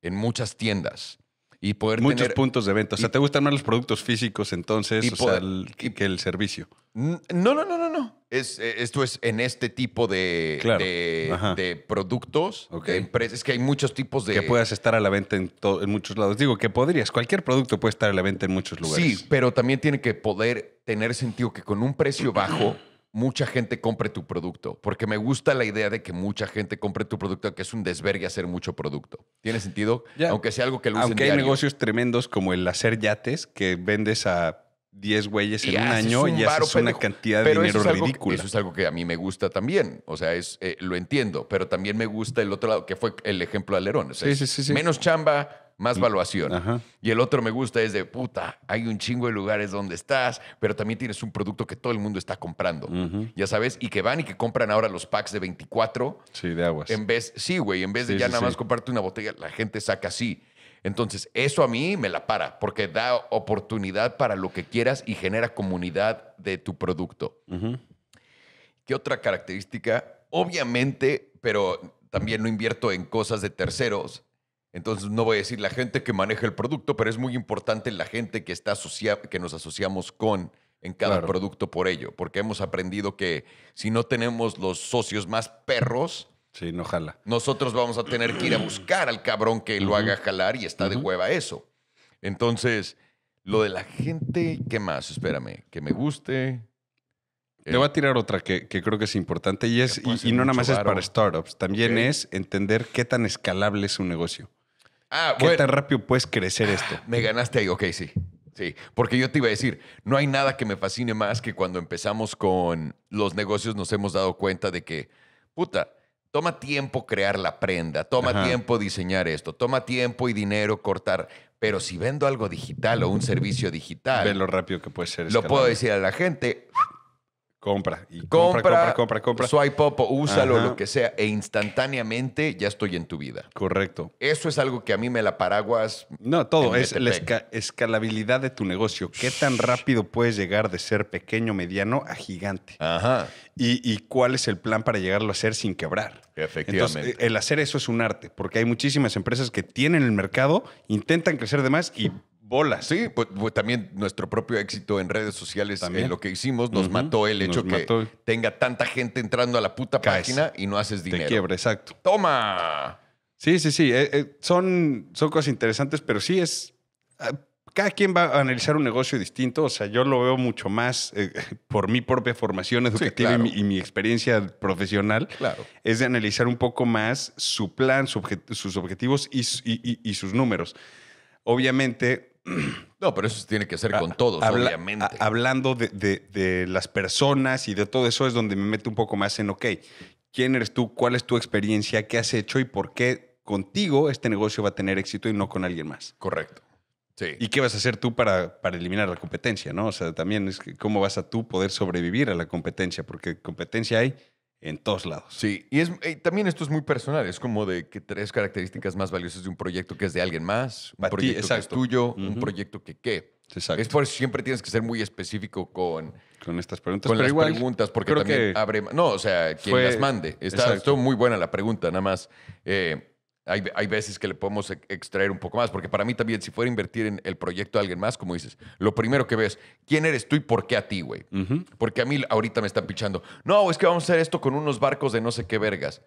muchas tiendas y poder muchos puntos de venta. O sea, ¿te gustan más los productos físicos entonces que el servicio? No, no, no, no, no. Es, eh, esto es en este tipo de, productos, empresas. Es que hay muchos tipos de... Que puedas estar a la venta en, en muchos lados. Digo, que podrías. Cualquier producto puede estar a la venta en muchos lugares. Sí, pero también tiene que poder tener sentido que con un precio bajo mucha gente compre tu producto, porque me gusta la idea de que mucha gente compre tu producto, que es un desvergue hacer mucho producto. ¿Tiene sentido? Aunque sea algo que lo Aunque hay negocios tremendos como el hacer yates, que vendes a 10 güeyes en un año y haces una cantidad de dinero ridículo. eso es algo que a mí me gusta también. O sea, es, eh, lo entiendo, pero también me gusta el otro lado, que fue el ejemplo de Alerón. sí, sí, sí, menos chamba, más mm. valuación. Y el otro me gusta es de, puta, hay un chingo de lugares donde estás, pero también tienes un producto que todo el mundo está comprando, ya sabes, y que van y que compran ahora los packs de 24. Sí, de aguas. En vez, sí, güey, en vez de ya nada más comprarte una botella, la gente saca así. Entonces, eso a mí me la para, porque da oportunidad para lo que quieras y genera comunidad de tu producto. ¿Qué otra característica? Obviamente, pero también no invierto en cosas de terceros entonces no voy a decir la gente que maneja el producto, pero es muy importante la gente que, está que nos asociamos con en cada producto por ello, porque hemos aprendido que si no tenemos los socios más perros, sí, no Nosotros vamos a tener que ir a buscar al cabrón que lo haga jalar y está de hueva eso. Entonces, lo de la gente, ¿qué más? Espérame, que me guste. Te voy a tirar otra que, creo que es importante y, es, y, no nada más es para startups, también es entender qué tan escalable es un negocio. Ah, ¿Qué tan rápido puedes crecer ah, esto? Me ganaste ahí, ok, sí. Sí, porque yo te iba a decir, no hay nada que me fascine más que cuando empezamos con los negocios nos hemos dado cuenta de que, puta, toma tiempo crear la prenda, toma tiempo diseñar esto, toma tiempo y dinero cortar, pero si vendo algo digital o un servicio digital, ve lo rápido que puede ser. Lo puedo decir a la gente, Compra, y compra, compra, compra, compra. Swipe popo, úsalo, lo que sea, e instantáneamente ya estoy en tu vida. Correcto. Eso es algo que a mí me la paraguas. No, todo, es la escalabilidad de tu negocio. ¿Qué tan rápido puedes llegar de ser pequeño, mediano a gigante? Ajá. Y, cuál es el plan para llegarlo a ser sin quebrar. Efectivamente. el hacer eso es un arte, porque hay muchísimas empresas que tienen el mercado, intentan crecer de más y Sí, pues, pues, también nuestro propio éxito en redes sociales, también. lo que hicimos, nos mató el hecho que tenga tanta gente entrando a la puta página y no haces dinero. Te quiebra, exacto. ¡Toma! Sí, sí, sí. Eh, eh, son, son cosas interesantes, pero sí es. Ah, cada quien va a analizar un negocio distinto. O sea, yo lo veo mucho más eh, por mi propia formación educativa y, mi, experiencia profesional. Claro. Es de analizar un poco más su plan, sus objetivos y, y sus números. Obviamente, No, pero eso tiene que ser con todos, obviamente. hablando de, las personas y de todo eso es donde me meto un poco más en, ok, ¿quién eres tú? ¿Cuál es tu experiencia? ¿Qué has hecho? ¿Y por qué contigo este negocio va a tener éxito y no con alguien más? Correcto. ¿Y qué vas a hacer tú para, para eliminar la competencia? ¿no? O sea, también es cómo vas a tú poder sobrevivir a la competencia, porque competencia hay en todos lados. Sí, y, es, eh, también esto es muy personal, es como de que tres características más valiosas de un proyecto que es de alguien más, un proyecto que es tuyo, un proyecto que qué. Exacto. Es por eso siempre tienes que ser muy específico con, con estas preguntas. con las preguntas, porque también abre. No, o sea, quien las mande. Está, muy buena la pregunta, nada más. Eh, hay, veces que le podemos extraer un poco más, porque para mí también, si fuera a invertir en el proyecto de alguien más, como dices, lo primero que ves, ¿quién eres tú y por qué a ti, güey? Porque a mí ahorita me están pichando, no, es que vamos a hacer esto con unos barcos de no sé qué vergas.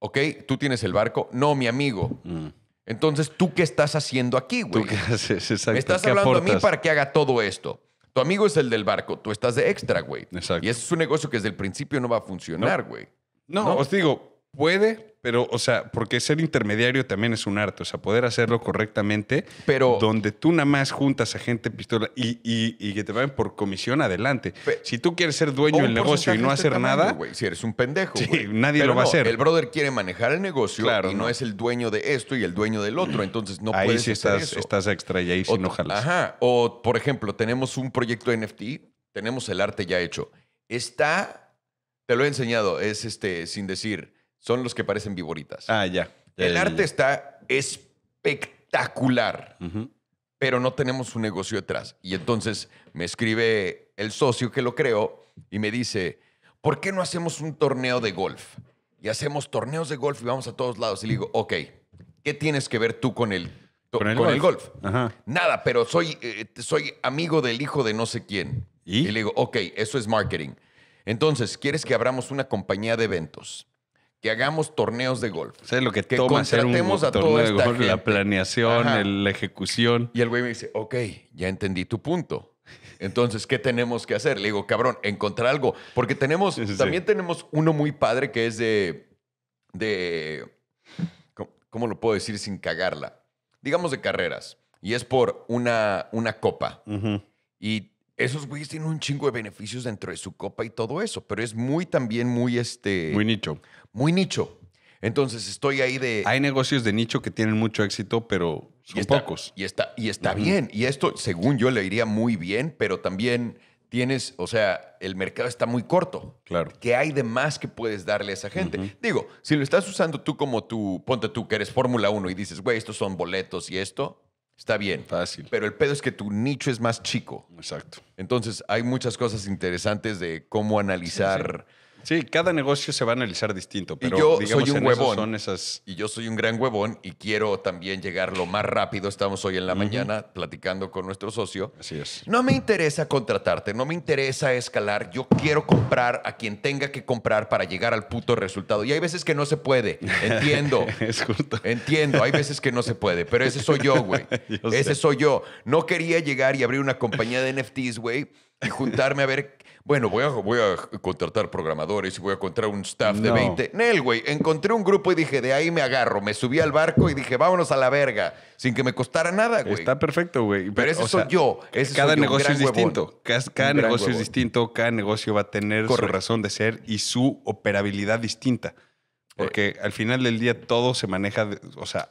¿Ok? ¿Tú tienes el barco? No, mi amigo. Mm. Entonces, ¿tú qué estás haciendo aquí, güey? qué estás hablando a mí para que haga todo esto. Tu amigo es el del barco, tú estás de extra, güey. Y es un negocio que desde el principio no va a funcionar, güey. no, os digo, puede, pero, o sea, porque ser intermediario también es un arte, o sea, poder hacerlo correctamente, pero donde tú nada más juntas a gente pistola y, que te vayan por comisión adelante. si tú quieres ser dueño oh, del negocio y no hacer nada, si eres un pendejo, sí, nadie lo va a hacer. El brother quiere manejar el negocio claro, y no. es el dueño de esto y el dueño del otro, entonces no puedes sí estás, estás extra y ahí sí Ajá. O por ejemplo, tenemos un proyecto NFT, tenemos el arte ya hecho, está, te lo he enseñado, es este sin decir son los que parecen viboritas. Ah, ya. el arte está espectacular, pero no tenemos un negocio detrás. Y entonces me escribe el socio que lo creo, y me dice, ¿por qué no hacemos un torneo de golf? Y hacemos torneos de golf y vamos a todos lados. Y le digo, ok, ¿qué tienes que ver tú con el, ¿Con el golf? Nada, pero soy, eh, soy amigo del hijo de no sé quién. ¿Y? y le digo, ok, eso es marketing. Entonces, ¿quieres que abramos una compañía de eventos? que hagamos torneos de golf. lo que, a torneo la planeación, la ejecución. Y el güey me dice, ok, ya entendí tu punto. Entonces, ¿qué tenemos que hacer? Le digo, cabrón, encontrar algo. Porque tenemos, también tenemos uno muy padre que es de, de, ¿cómo, lo puedo decir sin cagarla? Digamos de carreras. Y es por una, una copa. Y esos güeyes tienen un chingo de beneficios dentro de su copa y todo eso. Pero es muy también, muy este... Muy nicho muy nicho. Entonces estoy ahí de. Hay negocios de nicho que tienen mucho éxito, pero son pocos. Y está, y está bien. Y esto, según yo, le iría muy bien, pero también tienes, o sea, el mercado está muy corto. Claro. ¿Qué hay de más que puedes darle a esa gente? Digo, si lo estás usando tú como tú, ponte tú que eres Fórmula 1 y dices, güey, estos son boletos y esto, Está bien. Fácil. Pero el pedo es que tu nicho es más chico. Exacto. Entonces, hay muchas cosas interesantes de cómo analizar Sí, cada negocio se va a analizar distinto, pero y yo soy un huevón. Y yo soy un gran huevón y quiero también llegar lo más rápido. Estamos hoy en la mañana platicando con nuestro socio. Así es. No me interesa contratarte, no me interesa escalar. Yo quiero comprar a quien tenga que comprar para llegar al puto resultado. Y hay veces que no se puede. Entiendo. es justo. Entiendo. Hay veces que no se puede, pero ese soy yo, güey. ese soy yo. No quería llegar y abrir una compañía de NFTs, güey, y juntarme a ver bueno, voy a, voy a contratar programadores y voy a contratar un staff de 20. Nel, güey, encontré un grupo y dije, de ahí me agarro. Me subí al barco y dije, vámonos a la verga, sin que me costara nada, güey. Está perfecto, güey. Pero ese soy yo. cada negocio es distinto. Cada, negocio es distinto. Cada negocio va a tener su razón de ser y su operabilidad distinta. Eh, Porque al final del día todo se maneja, o sea,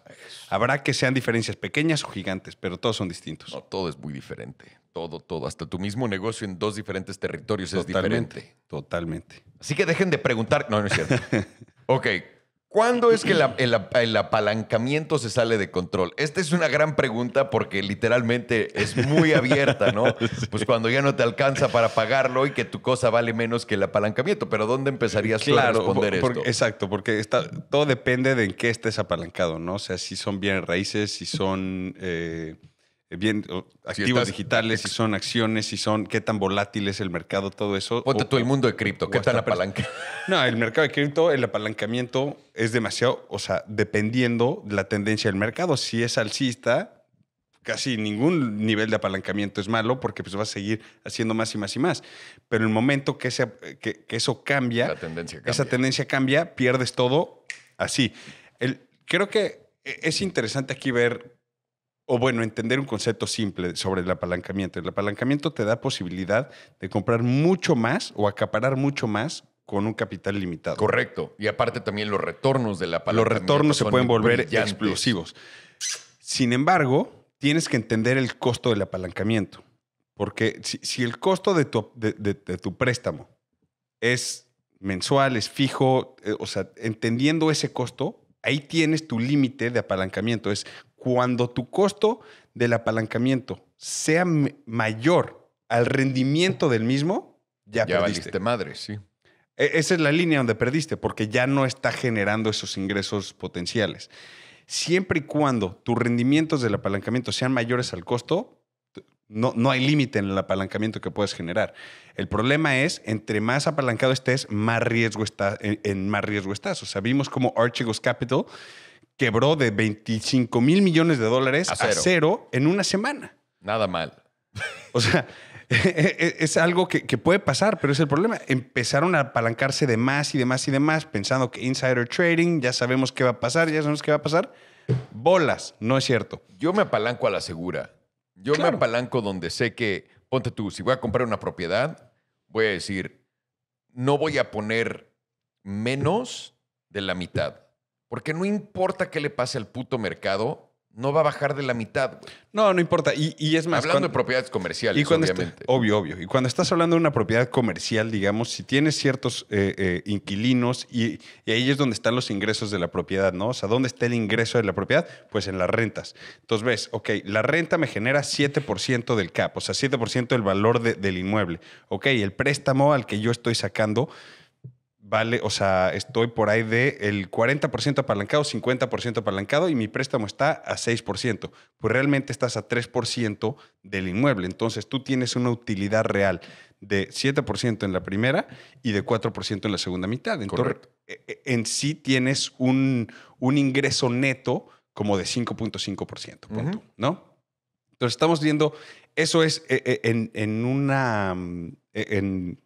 habrá que sean diferencias pequeñas o gigantes, pero todos son distintos. No, todo es muy diferente. Todo, todo. Hasta tu mismo negocio en dos diferentes territorios es diferente. Totalmente. Así que dejen de preguntar. No, no es cierto. ok, ¿Cuándo es que el, apalancamiento se sale de control? Esta es una gran pregunta porque literalmente es muy abierta, ¿no? Pues cuando ya no te alcanza para pagarlo y que tu cosa vale menos que el apalancamiento. Pero ¿dónde empezarías claro, a responder esto? exacto, porque todo depende de en qué estés apalancado, ¿no? O sea, si son bien raíces, si son eh, eh, bien activos digitales, si son acciones, si son qué tan volátil es el mercado, todo eso. Ponte o, tú el mundo de cripto, ¿qué tan apalanca? No, el mercado de cripto, el apalancamiento es demasiado, o sea, dependiendo de la tendencia del mercado. Si es alcista, casi ningún nivel de apalancamiento es malo porque pues vas a seguir haciendo más y más y más. Pero en el momento que, que, eso cambia, esa tendencia cambia, pierdes todo así. El, creo que eh, es interesante aquí ver o bueno, entender un concepto simple sobre el apalancamiento. El apalancamiento te da posibilidad de comprar mucho más o acaparar mucho más con un capital limitado. Correcto. Y aparte también los retornos del apalancamiento. Los retornos se pueden volver explosivos. Sin embargo, tienes que entender el costo del apalancamiento. Porque si, el costo de tu, de, tu préstamo es mensual, es fijo, eh, o sea, entendiendo ese costo, ahí tienes tu límite de apalancamiento. Es cuando tu costo del apalancamiento sea mayor al rendimiento del mismo, ya, ya perdiste. madre, sí. E-, esa es la línea donde perdiste, porque ya no está generando esos ingresos potenciales. Siempre y cuando tus rendimientos del apalancamiento sean mayores al costo, no, no hay límite en el apalancamiento que puedes generar. El problema es, entre más apalancado estés, más riesgo está, e-, en, más riesgo estás. O sea, vimos como Archegos Capital quebró de 25 mil millones de dólares a cero. en una semana. Nada mal. O sea, e, e, es algo que, puede pasar, pero es el problema. Empezaron a apalancarse de más y de más y de más, pensando que insider trading, ya sabemos qué va a pasar, ya sabemos qué va a pasar. Bolas, no es cierto. Yo me apalanco a la segura. Yo me apalanco donde sé que, ponte tú, si voy a comprar una propiedad, voy a decir, no voy a poner menos de la mitad. Porque no importa qué le pase al puto mercado, no va a bajar de la mitad. No, no importa. Y, es más. Hablando de propiedades comerciales, y obviamente. obvio, obvio. Y cuando estás hablando de una propiedad comercial, digamos, si tienes ciertos eh, eh, inquilinos y, ahí es donde están los ingresos de la propiedad, ¿no? O sea, ¿dónde está el ingreso de la propiedad? Pues en las rentas. Entonces ves, ok, la renta me genera 7% del CAP, o sea, 7% del valor del inmueble. Ok, el préstamo al que yo estoy sacando vale, o sea, estoy por ahí de el 40% apalancado, 50% apalancado y mi préstamo está a 6%. Pues realmente estás a 3% del inmueble. Entonces tú tienes una utilidad real de 7% en la primera y de 4% en la segunda mitad. Correcto. E, e, en sí tienes un, un ingreso neto como de 5.5%, ¿no? Entonces estamos viendo, eso es e, en, en una... Mm, en,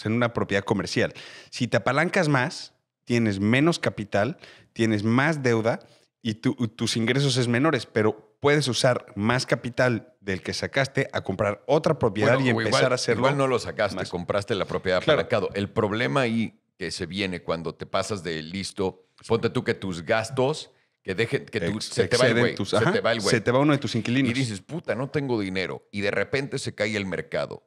pues, en una propiedad comercial. Si te apalancas más, tienes menos capital, tienes más deuda y tus ingresos es menores, pero puedes usar más capital del que sacaste a comprar otra propiedad y empezar a hacerlo. Igual no lo sacaste, compraste la propiedad claro. El problema ahí que se viene cuando te pasas de listo, ponte tú que tus gastos que deje que te te va el güey. Se te va uno de tus inquilinos. Y dices, puta, no tengo dinero. Y de repente se cae el mercado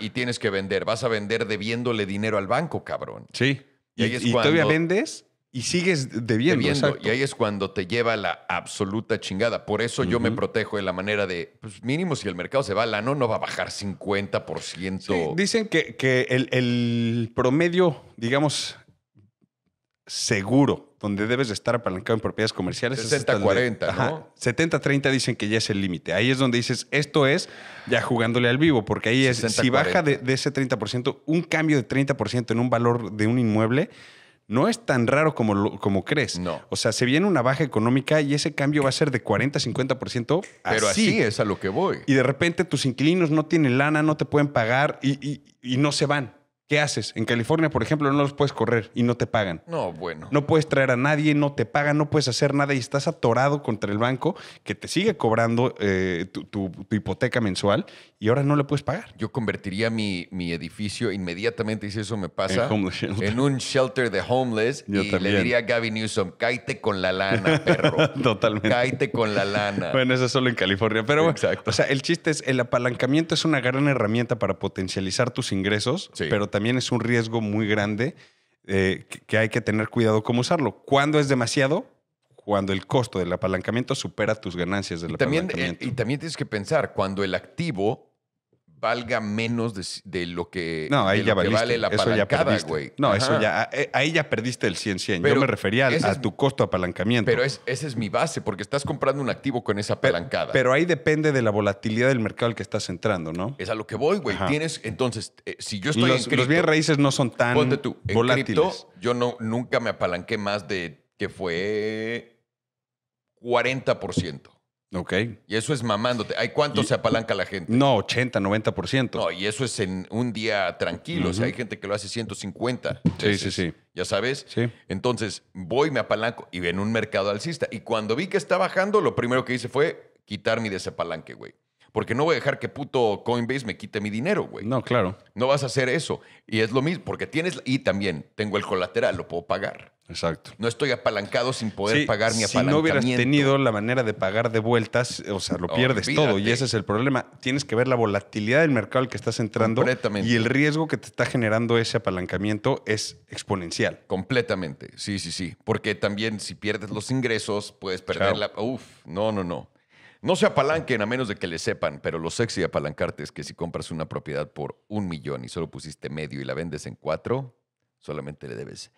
y tienes que vender. Vas a vender debiéndole dinero al banco, cabrón. Sí. Y, todavía vendes y sigues debiendo. Y ahí es cuando te lleva la absoluta chingada. Por eso yo me protejo de la manera de, pues mínimo si el mercado se va la ano, no va a bajar 50%. dicen que, que el, promedio, digamos, seguro, donde debes estar apalancado en propiedades comerciales. 60-40, ¿no? 70-30 dicen que ya es el límite. Ahí es donde dices, esto es ya jugándole al vivo, porque ahí es, si baja de, ese 30%, un cambio de 30% en un valor de un inmueble, no es tan raro como, como crees. No. O sea, se viene una baja económica y ese cambio va a ser de 40-50%. Pero así. es a lo que voy. Y de repente tus inquilinos no tienen lana, no te pueden pagar y no se van. ¿Qué haces? En California, por ejemplo, no los puedes correr y no te pagan. No, bueno. No puedes traer a nadie, no te pagan, no puedes hacer nada y estás atorado contra el banco que te sigue cobrando eh, tu, hipoteca mensual y ahora no le puedes pagar. Yo convertiría mi, mi edificio inmediatamente, si eso me pasa, en, un shelter de homeless y le diría a Gavin Newsom, cáete con la lana, perro. Totalmente. Cáete con la lana. Bueno, eso es solo en California, pero Exacto. O sea, el chiste es, el apalancamiento es una gran herramienta para potencializar tus ingresos, pero también también es un riesgo muy grande eh, que hay que tener cuidado cómo usarlo. Cuando es demasiado? Cuando el costo del apalancamiento supera tus ganancias del también, eh, apalancamiento. y también tienes que pensar, cuando el activo valga menos de, lo que, vale la eso ya No, eso ya, eh, ahí ya perdiste el 100-100. Yo me refería a, tu costo apalancamiento. Pero es, esa es mi base, porque estás comprando un activo con esa apalancada. Pero, ahí depende de la volatilidad del mercado al que estás entrando, ¿no? Es a lo que voy, güey. Tienes, entonces, eh, si yo estoy los, bienes raíces no son tan ponte volátiles. yo no, nunca me apalanqué más de que fue 40%. Ok. Y eso es mamándote. ¿Hay cuánto se apalanca la gente? No, 80, 90%. No, y eso es en un día tranquilo. O sea, hay gente que lo hace 150. sí, sí, sí. Ya sabes. Sí. Entonces, voy, me apalanco y en un mercado alcista. Y cuando vi que está bajando, lo primero que hice fue quitar mi desapalanque, güey. Porque no voy a dejar que puto Coinbase me quite mi dinero, güey. No, claro. No vas a hacer eso. Y es lo mismo, porque tienes. Y también tengo el colateral, lo puedo pagar. Exacto. No estoy apalancado sin poder pagar mi apalancamiento. Si no hubieras tenido la manera de pagar de vueltas, o sea, lo pierdes todo y ese es el problema. Tienes que ver la volatilidad del mercado al que estás entrando y el riesgo que te está generando ese apalancamiento es exponencial. Completamente. Sí, sí, sí. Porque también si pierdes los ingresos, puedes perder la. Uf, no, no, no. No se apalanquen a menos de que le sepan, pero lo sexy de apalancarte es que si compras una propiedad por un millón y solo pusiste medio y la vendes en cuatro, solamente le debes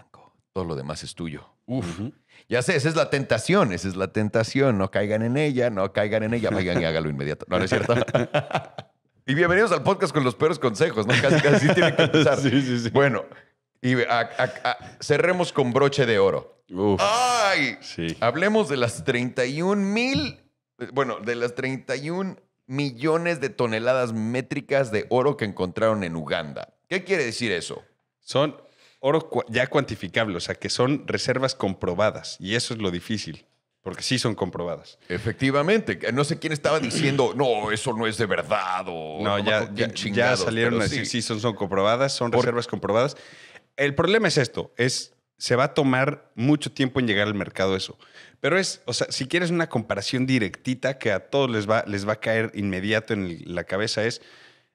banco, todo lo demás es tuyo. Uf, ya sé, esa es la tentación, esa es la tentación, no caigan en ella, no caigan en ella, vayan y hágalo inmediato. No, es cierto. y bienvenidos al podcast con los peores consejos, ¿no? Casi, casi tiene que empezar. sí, sí, sí. Bueno, cerremos con broche de oro. Uf, ¡Ay! Hablemos de las 31 mil, bueno, de las 31 millones de toneladas métricas de oro que encontraron en Uganda. ¿Qué quiere decir eso? Son oro ya cuantificable, o sea, que son reservas comprobadas. Y eso es lo difícil, porque sí son comprobadas. Efectivamente. No sé quién estaba diciendo, no, eso no es de verdad. O, no, ya, salieron a decir, sí, son, son, comprobadas, son reservas comprobadas. El problema es esto, es se va a tomar mucho tiempo en llegar al mercado eso. Pero es, o sea, si quieres una comparación directita que a todos les va, les va a caer inmediato en la cabeza, es,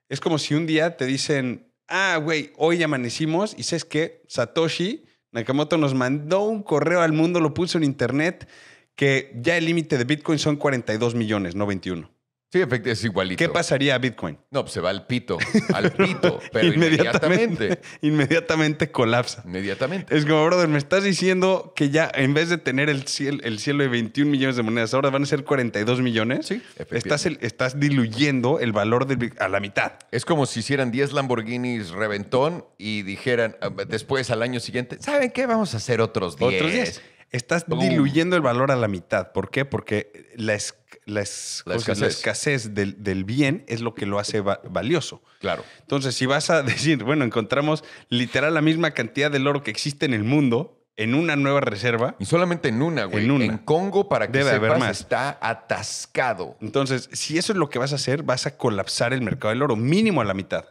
es como si un día te dicen, ah, güey, hoy amanecimos y sabes que Satoshi Nakamoto nos mandó un correo al mundo, lo puso en internet, que ya el límite de Bitcoin son 42 millones, no 21. Sí, efectivamente, es igualito. ¿Qué pasaría a Bitcoin? No, pues se va al pito, al pito, pero inmediatamente, inmediatamente. colapsa. Inmediatamente. Es como, brother, me estás diciendo que ya en vez de tener el cielo, el cielo de 21 millones de monedas, ahora van a ser 42 millones. Sí, estás, estás diluyendo el valor a la mitad. Es como si hicieran 10 Lamborghinis reventón y dijeran ah, después al año siguiente, ¿saben qué? Vamos a hacer otros 10. Otros 10. Estás diluyendo el valor a la mitad. ¿Por qué? Porque la escala la, escasez, del, bien es lo que lo hace valioso. Claro. Entonces, si vas a decir, bueno, encontramos literal la misma cantidad del oro que existe en el mundo, en una nueva reserva. Y solamente en una, güey. En, una. en Congo, para que Debe sepas, está atascado. Entonces, si eso es lo que vas a hacer, vas a colapsar el mercado del oro mínimo a la mitad.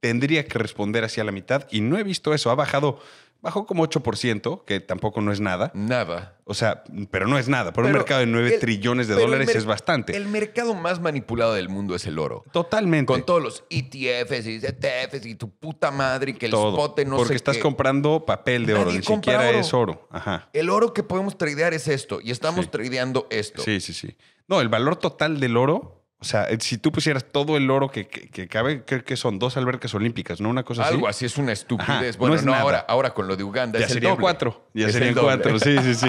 Tendría que responder hacia la mitad y no he visto eso. Ha bajado bajó como 8%, que tampoco no es nada. Nada. O sea, pero no es nada. Por un mercado de 9 trillones de dólares es bastante. El mercado más manipulado del mundo es el oro. Totalmente. Con todos los ETFs y ETFs y tu puta madre y que el spot no Porque estás comprando papel de oro, ni siquiera es oro. Ajá. El oro que podemos tradear es esto y estamos tradeando esto. Sí, sí, sí. No, el valor total del oro o sea, eh, si tú pusieras todo el oro que, cabe, creo que son dos albercas olímpicas, ¿no? Una cosa así. Algo así es una estupidez. bueno, no, ahora, con lo de Uganda. Ya serían cuatro. Ya serían cuatro, sí, sí, sí.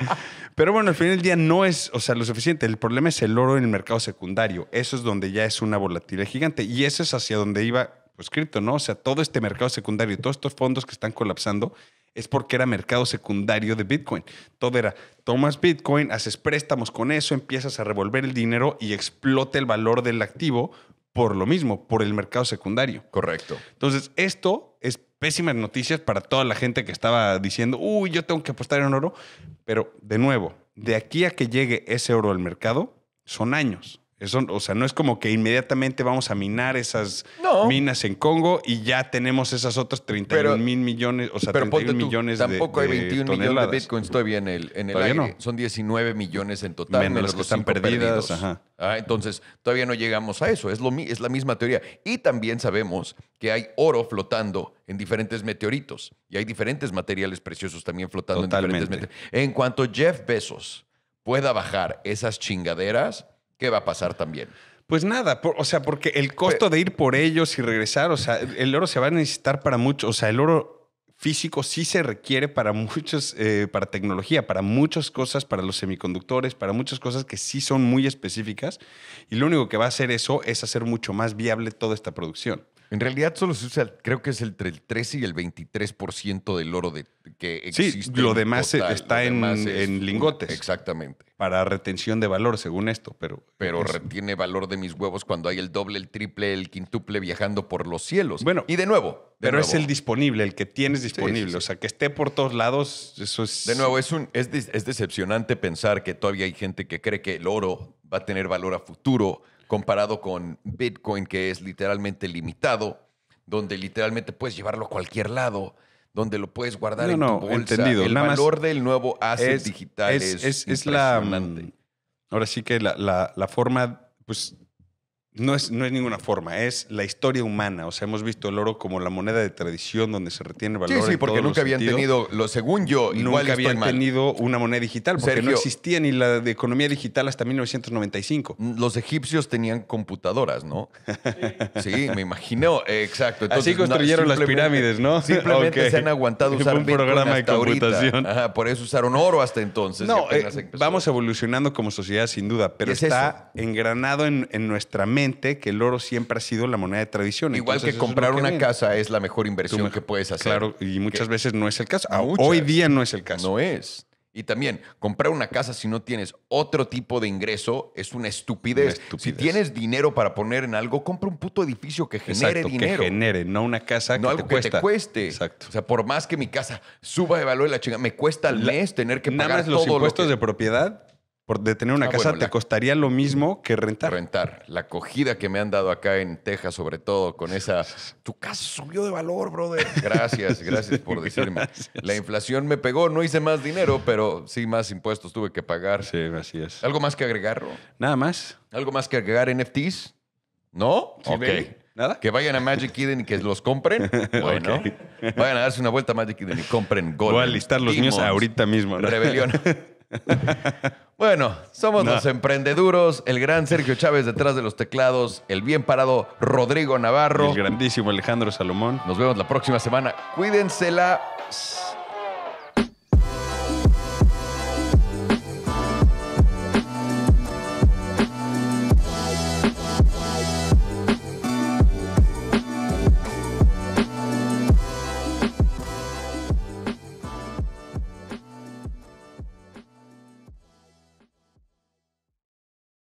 Pero bueno, al final del día no es, o sea, lo suficiente. El problema es el oro en el mercado secundario. Eso es donde ya es una volatilidad gigante. Y eso es hacia donde iba, pues, cripto, ¿no? O sea, todo este mercado secundario y todos estos fondos que están colapsando es porque era mercado secundario de Bitcoin. Todo era, tomas Bitcoin, haces préstamos con eso, empiezas a revolver el dinero y explota el valor del activo por lo mismo, por el mercado secundario. Correcto. Entonces, esto es pésimas noticias para toda la gente que estaba diciendo, uy, yo tengo que apostar en oro, pero de nuevo, de aquí a que llegue ese oro al mercado, son años. Eso, o sea, no es como que inmediatamente vamos a minar esas minas en Congo y ya tenemos esas otras 31 mil millones, o sea, 31 millones tampoco de Tampoco hay 21 millones de bitcoins todavía en el, en aire. Son 19 millones en total. Menos, los que están Perdidos. Ah, entonces, todavía no llegamos a eso. Es, lo, es la misma teoría. Y también sabemos que hay oro flotando en diferentes meteoritos. Y hay diferentes materiales preciosos también flotando en diferentes meteoritos. En cuanto Jeff Bezos pueda bajar esas chingaderas ¿qué va a pasar también? Pues nada, o sea, porque el pues costo de ir por ellos y regresar, o sea, el oro se va a necesitar para mucho, o sea, el oro físico sí se requiere para muchos, eh, para tecnología, para muchas cosas, para los semiconductores, para muchas cosas que sí son muy específicas. Y lo único que va a hacer eso es hacer mucho más viable toda esta producción. En realidad solo se usa, creo que es entre el 13 y el 23% del oro de, que existe. lo demás e-, está en, lingotes. Exactamente. Para retención de valor, según esto, pero... Pero retiene valor de mis huevos cuando hay el doble, el triple, el quintuple viajando por los cielos. Bueno. Y de nuevo... pero es el disponible, el que tienes disponible. o sea, que esté por todos lados, eso es... De nuevo, es, un, es decepcionante pensar que todavía hay gente que cree que el oro va a tener valor a futuro comparado con Bitcoin, que es literalmente limitado, donde literalmente puedes llevarlo a cualquier lado, donde lo puedes guardar no, en bolsa. Entendido. El valor del nuevo asset digital es, es, la. Mm, ahora sí que la, la, la forma, pues no es, ninguna forma, es la historia humana. O sea, hemos visto el oro como la moneda de tradición donde se retiene valor. Sí, sí, porque nunca habían tenido, lo, según yo, nunca habían tenido una moneda digital, porque no existía ni la de economía digital hasta 1995. Mm, los egipcios tenían computadoras, ¿no? Sí, me imagino, exacto. Así construyeron las pirámides, ¿no? Simplemente se han aguantado usar un programa de computación. por eso usaron oro hasta entonces. No, eh, vamos evolucionando como sociedad, sin duda, pero está engranado en nuestra mente que el oro siempre ha sido la moneda de tradición. Igual que comprar una casa es la mejor inversión que puedes hacer. Claro, y muchas veces no es el caso. Hoy día no es el caso. No es. Y también, comprar una casa si no tienes otro tipo de ingreso es una estupidez. Si tienes dinero para poner en algo, compra un puto edificio que genere dinero. Que genere, no una casa que te cueste. Exacto. O sea, por más que mi casa suba de valor de la chingada, me cuesta al mes tener que pagar nada los impuestos de propiedad por de tener una ah, casa te costaría lo mismo que rentar. Rentar. La acogida que me han dado acá en Texas, sobre todo con esa, tu casa subió de valor, brother. Gracias, gracias por decirme. La inflación me pegó, no hice más dinero, pero sí más impuestos tuve que pagar. Sí, así es. ¿Algo más que agregar? Nada más. ¿Algo más que agregar NFTs? ¿No? ok. ¿Nada? Que vayan a Magic Eden y que los compren. Bueno, vayan a darse una vuelta a Magic Eden y compren Gold. Voy a listar los míos ahorita mismo. Rebelión. bueno, somos los emprendeduros, el gran Sergio Chávez detrás de los teclados, el bien parado Rodrigo Navarro. El grandísimo Alejandro Salomón. Nos vemos la próxima semana. Cuídensela.